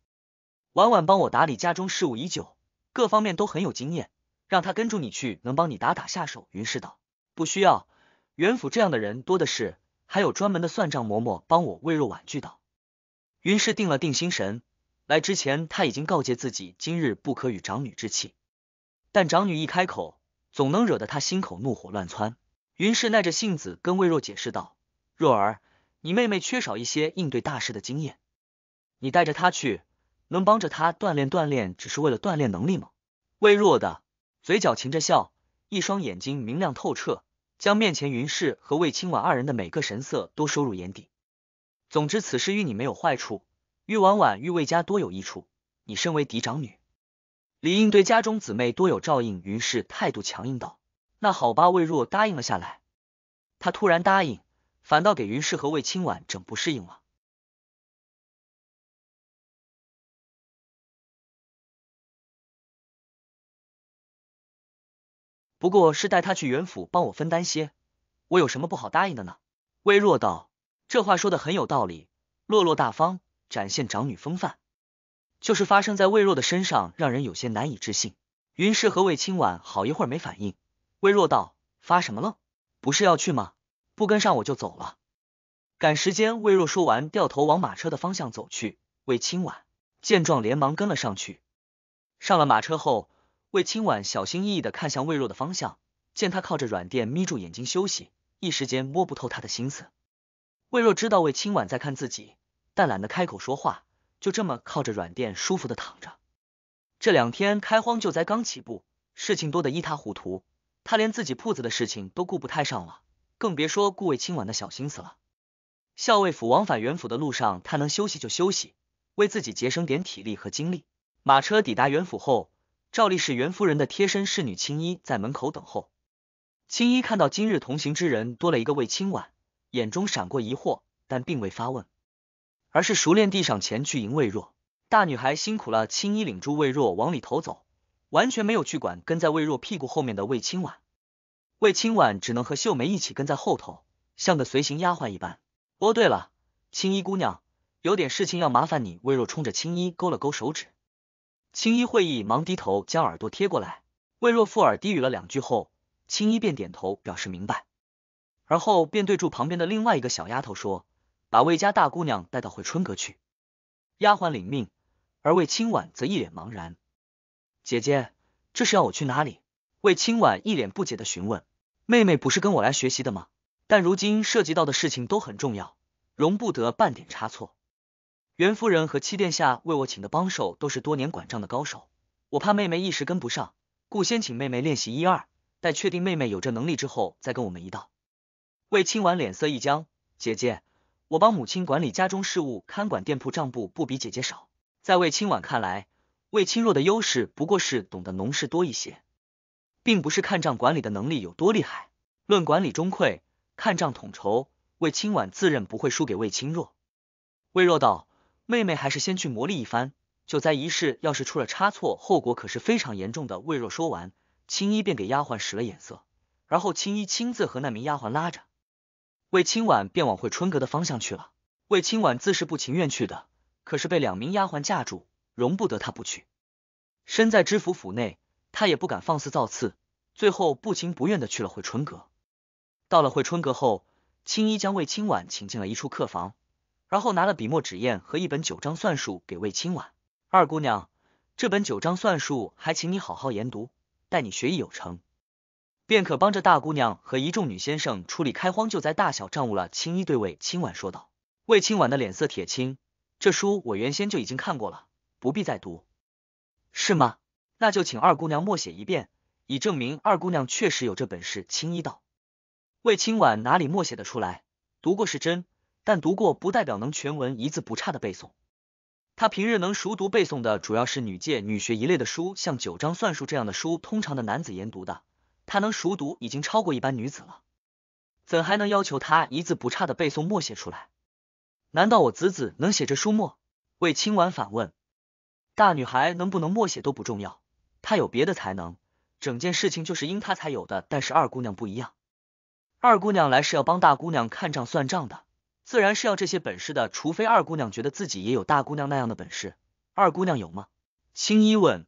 婉婉帮我打理家中事务已久，各方面都很有经验，让他跟住你去，能帮你打打下手。云氏道：不需要，元府这样的人多的是。还有专门的算账嬷嬷帮我。魏若婉拒道：“云氏定了定心神，来之前他已经告诫自己今日不可与长女置气，但长女一开口，总能惹得他心口怒火乱窜。”云氏耐着性子跟魏若解释道：“若儿，你妹妹缺少一些应对大事的经验，你带着她去，能帮着她锻炼锻炼，只是为了锻炼能力吗？”魏若的嘴角噙着笑，一双眼睛明亮透彻。将面前云氏和魏清婉二人的每个神色都收入眼底。总之，此事与你没有坏处，玉婉婉与魏家多有益处。你身为嫡长女，理应对家中姊妹多有照应。云氏态度强硬道：“那好吧。”魏若答应了下来。他突然答应，反倒给云氏和魏清婉整不适应了。不过是带他去元府帮我分担些，我有什么不好答应的呢？魏若道，这话说的很有道理，落落大方，展现长女风范。就是发生在魏若的身上，让人有些难以置信。云氏和魏清婉好一会儿没反应。魏若道，发什么愣？不是要去吗？不跟上我就走了，赶时间。魏若说完，掉头往马车的方向走去。魏清婉见状，连忙跟了上去。上了马车后。魏清婉小心翼翼的看向魏若的方向，见他靠着软垫眯住眼睛休息，一时间摸不透他的心思。魏若知道魏清婉在看自己，但懒得开口说话，就这么靠着软垫舒服的躺着。这两天开荒救灾刚起步，事情多的一塌糊涂，他连自己铺子的事情都顾不太上了，更别说顾魏清婉的小心思了。校尉府往返元府的路上，他能休息就休息，为自己节省点体力和精力。马车抵达元府后。赵例是袁夫人的贴身侍女青衣，在门口等候。青衣看到今日同行之人多了一个魏青婉，眼中闪过疑惑，但并未发问，而是熟练递上前去迎魏若。大女孩辛苦了，青衣领住魏若往里头走，完全没有去管跟在魏若屁股后面的魏青婉。魏青婉只能和秀梅一起跟在后头，像个随行丫鬟一般。哦，对了，青衣姑娘，有点事情要麻烦你。魏若冲着青衣勾了勾手指。青衣会意，忙低头将耳朵贴过来，魏若富耳低语了两句后，青衣便点头表示明白，而后便对住旁边的另外一个小丫头说：“把魏家大姑娘带到回春阁去。”丫鬟领命，而魏清婉则一脸茫然：“姐姐，这是要我去哪里？”魏清婉一脸不解的询问：“妹妹不是跟我来学习的吗？但如今涉及到的事情都很重要，容不得半点差错。”袁夫人和七殿下为我请的帮手都是多年管账的高手，我怕妹妹一时跟不上，故先请妹妹练习一二，待确定妹妹有这能力之后再跟我们一道。魏清婉脸色一僵：“姐姐，我帮母亲管理家中事务，看管店铺账簿不比姐姐少。在魏清婉看来，魏清若的优势不过是懂得农事多一些，并不是看账管理的能力有多厉害。论管理中馈、看账统筹，魏清婉自认不会输给魏清若。”魏若道。妹妹还是先去磨砺一番，救灾仪式要是出了差错，后果可是非常严重的。魏若说完，青衣便给丫鬟使了眼色，而后青衣亲自和那名丫鬟拉着魏清婉，便往回春阁的方向去了。魏清婉自是不情愿去的，可是被两名丫鬟架住，容不得她不去。身在知府府内，她也不敢放肆造次，最后不情不愿的去了回春阁。到了回春阁后，青衣将魏清婉请进了一处客房。然后拿了笔墨纸砚和一本《九章算术》给魏清婉二姑娘，这本《九章算术》还请你好好研读，待你学艺有成，便可帮着大姑娘和一众女先生处理开荒救灾大小账务了。青衣对魏清婉说道。魏清婉的脸色铁青，这书我原先就已经看过了，不必再读，是吗？那就请二姑娘默写一遍，以证明二姑娘确实有这本事。青衣道。魏清婉哪里默写的出来？读过是真。但读过不代表能全文一字不差的背诵。他平日能熟读背诵的主要是女界女学一类的书，像《九章算术》这样的书，通常的男子研读的。他能熟读，已经超过一般女子了，怎还能要求他一字不差的背诵默写出来？难道我子子能写这书末？魏清婉反问。大女孩能不能默写都不重要，她有别的才能，整件事情就是因她才有的。但是二姑娘不一样，二姑娘来是要帮大姑娘看账算账的。自然是要这些本事的，除非二姑娘觉得自己也有大姑娘那样的本事。二姑娘有吗？青衣问。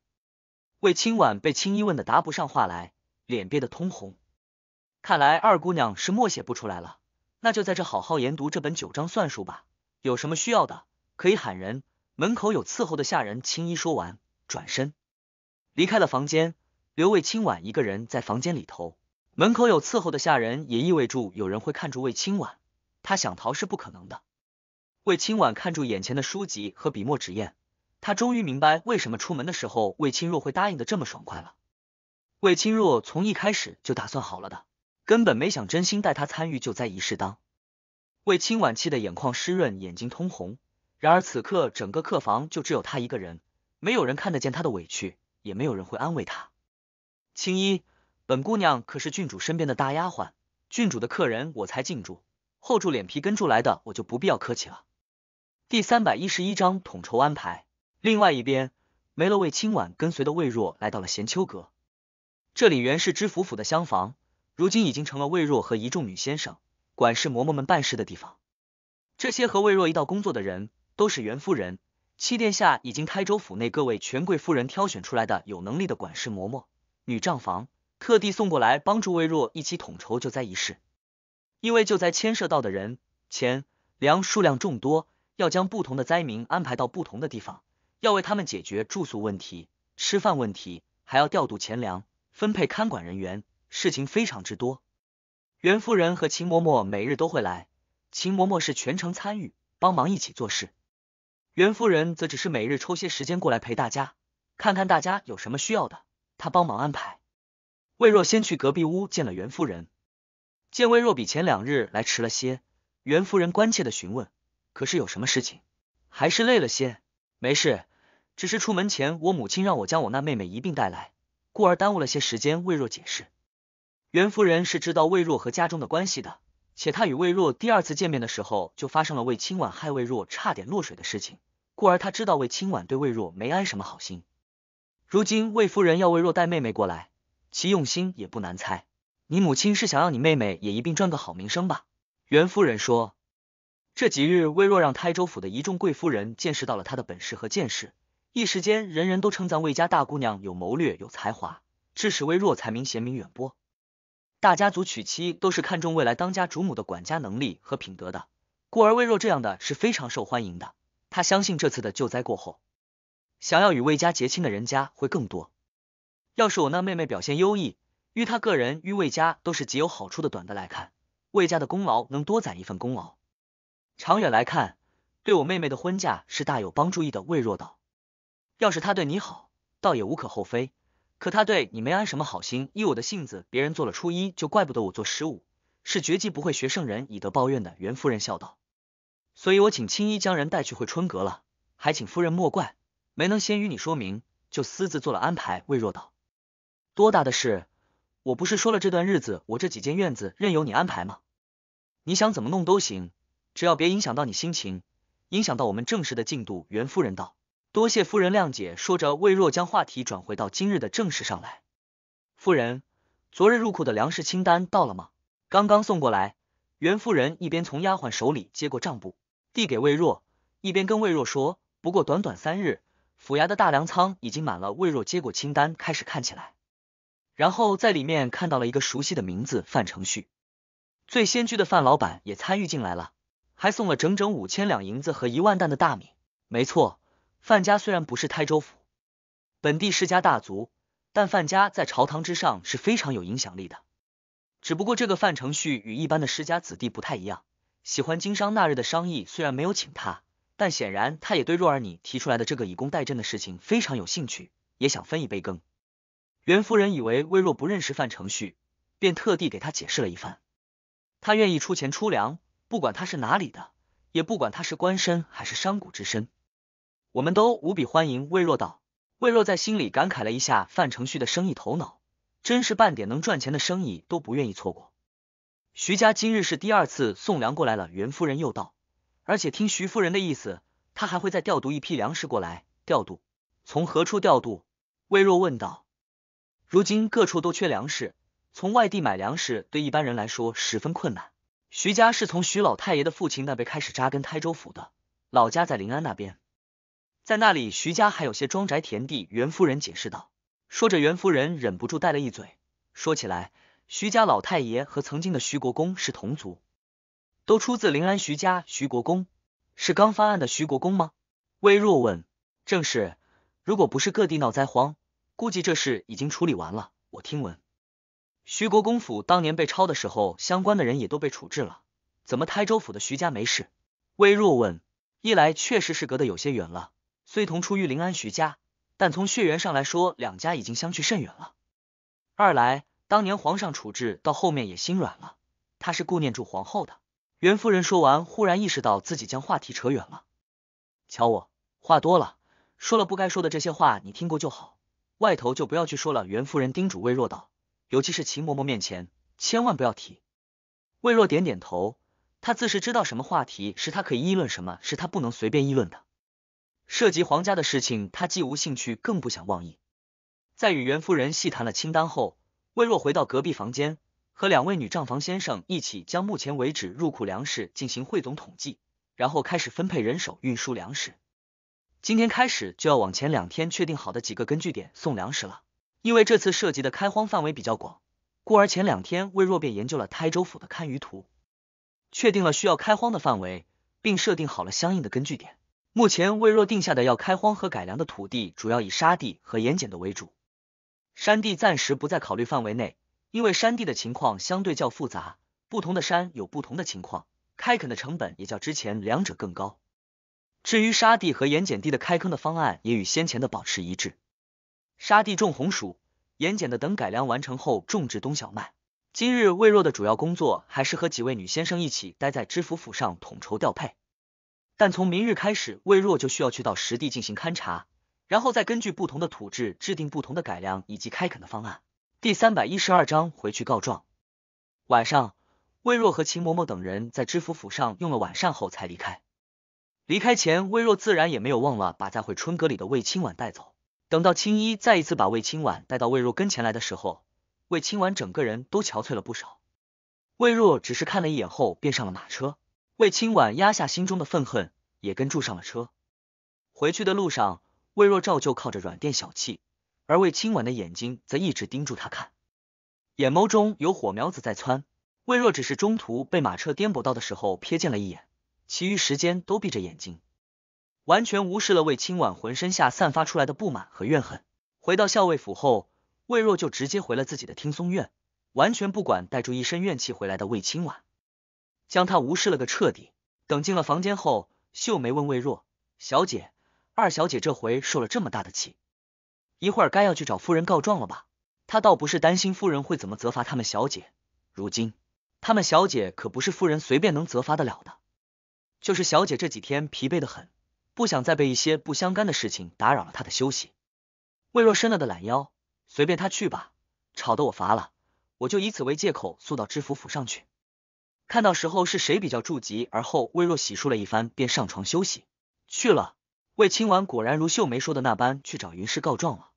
魏清婉被青衣问的答不上话来，脸憋得通红。看来二姑娘是默写不出来了，那就在这好好研读这本九章算术吧。有什么需要的，可以喊人。门口有伺候的下人。青衣说完，转身离开了房间。留魏清婉一个人在房间里头。门口有伺候的下人，也意味住有人会看住魏清婉。他想逃是不可能的。魏清婉看住眼前的书籍和笔墨纸砚，他终于明白为什么出门的时候魏清若会答应的这么爽快了。魏清若从一开始就打算好了的，根本没想真心带他参与救灾仪式。当魏清婉气得眼眶湿润，眼睛通红。然而此刻整个客房就只有他一个人，没有人看得见他的委屈，也没有人会安慰他。青衣，本姑娘可是郡主身边的大丫鬟，郡主的客人我才敬重。厚住脸皮跟住来的，我就不必要客气了。第三百一十一章统筹安排。另外一边，没了魏清婉跟随的魏若来到了贤秋阁。这里原是知府府的厢房，如今已经成了魏若和一众女先生、管事嬷嬷们办事的地方。这些和魏若一道工作的人，都是袁夫人、七殿下已经台州府内各位权贵夫人挑选出来的有能力的管事嬷嬷、女账房，特地送过来帮助魏若一起统筹救灾一事。因为救灾牵涉到的人、钱、粮数量众多，要将不同的灾民安排到不同的地方，要为他们解决住宿问题、吃饭问题，还要调度钱粮、分配看管人员，事情非常之多。袁夫人和秦嬷嬷每日都会来，秦嬷嬷是全程参与，帮忙一起做事；袁夫人则只是每日抽些时间过来陪大家，看看大家有什么需要的，她帮忙安排。魏若先去隔壁屋见了袁夫人。见魏若比前两日来迟了些，袁夫人关切的询问：“可是有什么事情？还是累了些？没事，只是出门前我母亲让我将我那妹妹一并带来，故而耽误了些时间。”魏若解释。袁夫人是知道魏若和家中的关系的，且她与魏若第二次见面的时候就发生了魏清婉害魏若差点落水的事情，故而她知道魏清婉对魏若没安什么好心。如今魏夫人要魏若带妹妹过来，其用心也不难猜。你母亲是想要你妹妹也一并赚个好名声吧？袁夫人说：“这几日，微若让台州府的一众贵夫人见识到了她的本事和见识，一时间人人都称赞魏家大姑娘有谋略、有才华，致使微若才名贤名远播。大家族娶妻都是看重未来当家主母的管家能力和品德的，故而微若这样的是非常受欢迎的。她相信这次的救灾过后，想要与魏家结亲的人家会更多。要是我那妹妹表现优异。”于他个人，于魏家都是极有好处的。短的来看，魏家的功劳能多攒一份功劳；长远来看，对我妹妹的婚嫁是大有帮助意的。魏若道，要是他对你好，倒也无可厚非；可他对你没安什么好心。依我的性子，别人做了初一，就怪不得我做十五，是绝技不会学圣人以德报怨的。袁夫人笑道：“所以我请青衣将人带去会春阁了，还请夫人莫怪，没能先与你说明，就私自做了安排。”魏若道，多大的事？我不是说了这段日子我这几间院子任由你安排吗？你想怎么弄都行，只要别影响到你心情，影响到我们正式的进度。袁夫人道：“多谢夫人谅解。”说着，魏若将话题转回到今日的正事上来。夫人，昨日入库的粮食清单到了吗？刚刚送过来。袁夫人一边从丫鬟手里接过账簿，递给魏若，一边跟魏若说：“不过短短三日，府衙的大粮仓已经满了。”魏若接过清单，开始看起来。然后在里面看到了一个熟悉的名字范承旭，醉仙居的范老板也参与进来了，还送了整整五千两银子和一万担的大米。没错，范家虽然不是台州府本地世家大族，但范家在朝堂之上是非常有影响力的。只不过这个范承旭与一般的世家子弟不太一样，喜欢经商。那日的商议虽然没有请他，但显然他也对若儿你提出来的这个以工代赈的事情非常有兴趣，也想分一杯羹。袁夫人以为魏若不认识范承旭，便特地给他解释了一番。他愿意出钱出粮，不管他是哪里的，也不管他是官身还是商贾之身，我们都无比欢迎。魏若道。魏若在心里感慨了一下范承旭的生意头脑，真是半点能赚钱的生意都不愿意错过。徐家今日是第二次送粮过来了。袁夫人又道，而且听徐夫人的意思，他还会再调度一批粮食过来。调度从何处调度？魏若问道。如今各处都缺粮食，从外地买粮食对一般人来说十分困难。徐家是从徐老太爷的父亲那辈开始扎根台州府的，老家在临安那边，在那里徐家还有些庄宅田地。袁夫人解释道，说着袁夫人忍不住带了一嘴，说起来，徐家老太爷和曾经的徐国公是同族，都出自临安徐家。徐国公是刚翻案的徐国公吗？魏若问，正是。如果不是各地闹灾荒。估计这事已经处理完了。我听闻徐国公府当年被抄的时候，相关的人也都被处置了。怎么台州府的徐家没事？魏若问：一来确实是隔得有些远了，虽同出于临安徐家，但从血缘上来说，两家已经相去甚远了。二来，当年皇上处置到后面也心软了，他是顾念住皇后的。袁夫人说完，忽然意识到自己将话题扯远了，瞧我话多了，说了不该说的这些话，你听过就好。外头就不要去说了。袁夫人叮嘱魏若道：“尤其是秦嬷嬷面前，千万不要提。”魏若点点头，她自是知道什么话题是她可以议论，什么是她不能随便议论的。涉及皇家的事情，她既无兴趣，更不想妄议。在与袁夫人细谈了清单后，魏若回到隔壁房间，和两位女账房先生一起将目前为止入库粮食进行汇总统计，然后开始分配人手运输粮食。今天开始就要往前两天确定好的几个根据点送粮食了。因为这次涉及的开荒范围比较广，故而前两天魏若便研究了台州府的堪舆图，确定了需要开荒的范围，并设定好了相应的根据点。目前魏若定下的要开荒和改良的土地主要以沙地和盐碱的为主，山地暂时不在考虑范围内，因为山地的情况相对较复杂，不同的山有不同的情况，开垦的成本也较之前两者更高。至于沙地和盐碱地的开坑的方案也与先前的保持一致，沙地种红薯，盐碱的等改良完成后种植冬小麦。今日魏若的主要工作还是和几位女先生一起待在知府府上统筹调配，但从明日开始魏若就需要去到实地进行勘察，然后再根据不同的土质制定不同的改良以及开垦的方案。第三百一十二章回去告状。晚上，魏若和秦嬷嬷等人在知府府上用了晚膳后才离开。离开前，魏若自然也没有忘了把在慧春阁里的魏清婉带走。等到青衣再一次把魏清婉带到魏若跟前来的时候，魏清婉整个人都憔悴了不少。魏若只是看了一眼后便上了马车，魏清婉压下心中的愤恨，也跟住上了车。回去的路上，魏若照旧靠着软垫小憩，而魏清婉的眼睛则一直盯住他看，眼眸中有火苗子在窜。魏若只是中途被马车颠簸到的时候瞥见了一眼。其余时间都闭着眼睛，完全无视了魏清婉浑身下散发出来的不满和怨恨。回到校尉府后，魏若就直接回了自己的听松院，完全不管带住一身怨气回来的魏清婉，将他无视了个彻底。等进了房间后，秀梅问魏若：“小姐，二小姐这回受了这么大的气，一会儿该要去找夫人告状了吧？”她倒不是担心夫人会怎么责罚他们小姐，如今他们小姐可不是夫人随便能责罚得了的。就是小姐这几天疲惫的很，不想再被一些不相干的事情打扰了她的休息。魏若伸了个懒腰，随便她去吧，吵得我乏了，我就以此为借口速到知府府上去，看到时候是谁比较住急，而后魏若洗漱了一番，便上床休息去了。魏清婉果然如秀梅说的那般去找云氏告状了，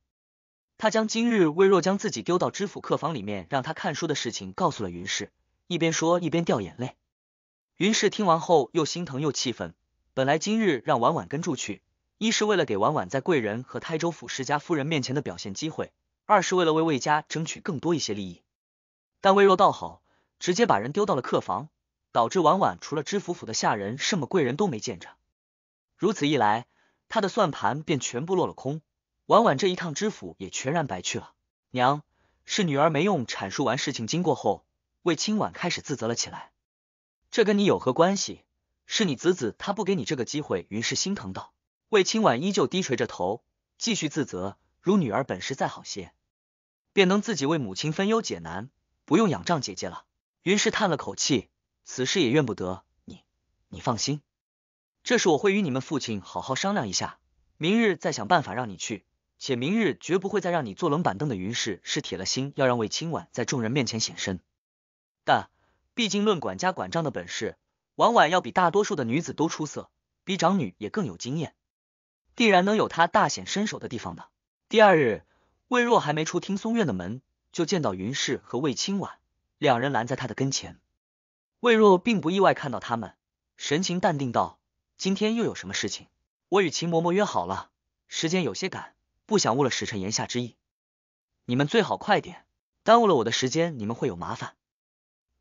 他将今日魏若将自己丢到知府客房里面让他看书的事情告诉了云氏，一边说一边掉眼泪。云氏听完后，又心疼又气愤。本来今日让婉婉跟住去，一是为了给婉婉在贵人和泰州府世家夫人面前的表现机会，二是为了为魏家争取更多一些利益。但魏若倒好，直接把人丢到了客房，导致婉婉除了知府府的下人，什么贵人都没见着。如此一来，他的算盘便全部落了空。婉婉这一趟知府也全然白去了。娘，是女儿没用。阐述完事情经过后，魏清婉开始自责了起来。这跟你有何关系？是你子子他不给你这个机会，于是心疼道。魏清婉依旧低垂着头，继续自责。如女儿本事再好些，便能自己为母亲分忧解难，不用仰仗姐姐了。于是叹了口气，此事也怨不得你。你放心，这事我会与你们父亲好好商量一下，明日再想办法让你去。且明日绝不会再让你坐冷板凳的。于是是铁了心要让魏清婉在众人面前显身，但。毕竟论管家管账的本事，婉婉要比大多数的女子都出色，比长女也更有经验，必然能有她大显身手的地方的。第二日，魏若还没出听松院的门，就见到云氏和魏清婉两人拦在她的跟前。魏若并不意外看到他们，神情淡定道：“今天又有什么事情？我与秦嬷嬷约好了，时间有些赶，不想误了时辰。”言下之意，你们最好快点，耽误了我的时间，你们会有麻烦。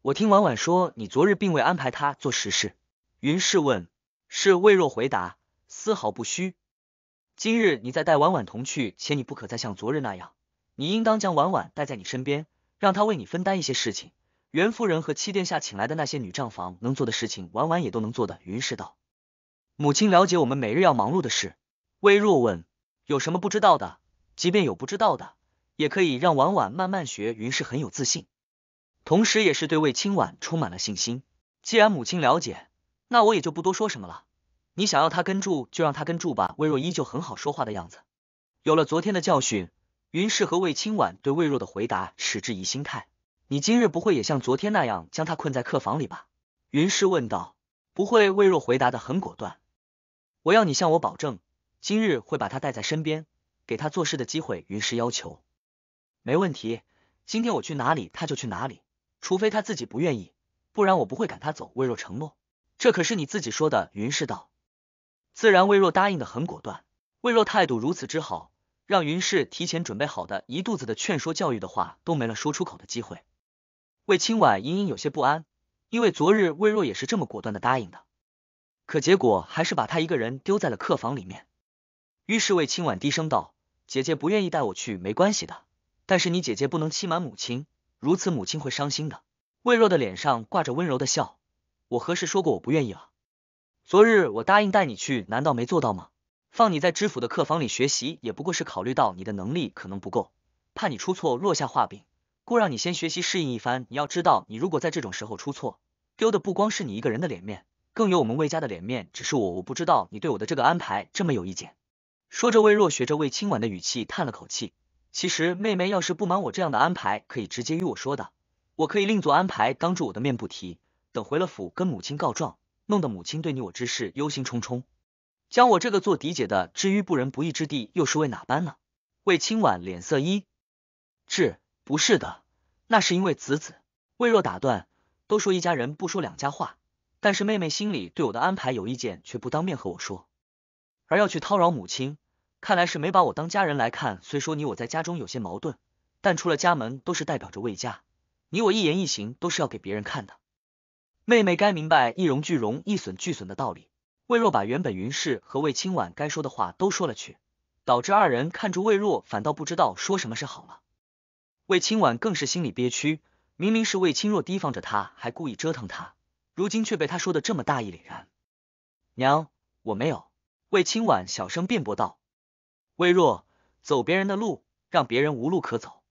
我听婉婉说，你昨日并未安排她做实事。云氏问，是魏若回答，丝毫不虚。今日你再带婉婉同去，且你不可再像昨日那样，你应当将婉婉带在你身边，让她为你分担一些事情。袁夫人和七殿下请来的那些女账房能做的事情，婉婉也都能做的。云氏道，母亲了解我们每日要忙碌的事。魏若问，有什么不知道的？即便有不知道的，也可以让婉婉慢慢学。云氏很有自信。同时，也是对魏清婉充满了信心。既然母亲了解，那我也就不多说什么了。你想要他跟住，就让他跟住吧。魏若依旧很好说话的样子。有了昨天的教训，云氏和魏清婉对魏若的回答持质疑心态。你今日不会也像昨天那样将他困在客房里吧？云氏问道。不会，魏若回答的很果断。我要你向我保证，今日会把他带在身边，给他做事的机会。云氏要求。没问题，今天我去哪里，他就去哪里。除非他自己不愿意，不然我不会赶他走。魏若承诺，这可是你自己说的。云氏道，自然魏若答应的很果断。魏若态度如此之好，让云氏提前准备好的一肚子的劝说教育的话都没了说出口的机会。魏清婉隐隐有些不安，因为昨日魏若也是这么果断的答应的，可结果还是把他一个人丢在了客房里面。于是魏清婉低声道：“姐姐不愿意带我去没关系的，但是你姐姐不能欺瞒母亲。”如此，母亲会伤心的。魏若的脸上挂着温柔的笑，我何时说过我不愿意了？昨日我答应带你去，难道没做到吗？放你在知府的客房里学习，也不过是考虑到你的能力可能不够，怕你出错落下画柄，故让你先学习适应一番。你要知道，你如果在这种时候出错，丢的不光是你一个人的脸面，更有我们魏家的脸面。只是我，我不知道你对我的这个安排这么有意见。说着，魏若学着魏清婉的语气叹了口气。其实妹妹要是不满我这样的安排，可以直接与我说的，我可以另做安排，当着我的面不提。等回了府跟母亲告状，弄得母亲对你我之事忧心忡忡，将我这个做嫡姐的置于不仁不义之地，又是为哪般呢？魏清婉脸色一，是，不是的，那是因为子子。魏若打断，都说一家人不说两家话，但是妹妹心里对我的安排有意见，却不当面和我说，而要去叨扰母亲。看来是没把我当家人来看。虽说你我在家中有些矛盾，但出了家门都是代表着魏家，你我一言一行都是要给别人看的。妹妹该明白一荣俱荣，一损俱损的道理。魏若把原本云氏和魏清婉该说的话都说了去，导致二人看着魏若，反倒不知道说什么是好了。魏清婉更是心里憋屈，明明是魏清若提防着她，还故意折腾她，如今却被她说的这么大义凛然。娘，我没有。魏清婉小声辩驳道。微弱，走别人的路，让别人无路可走。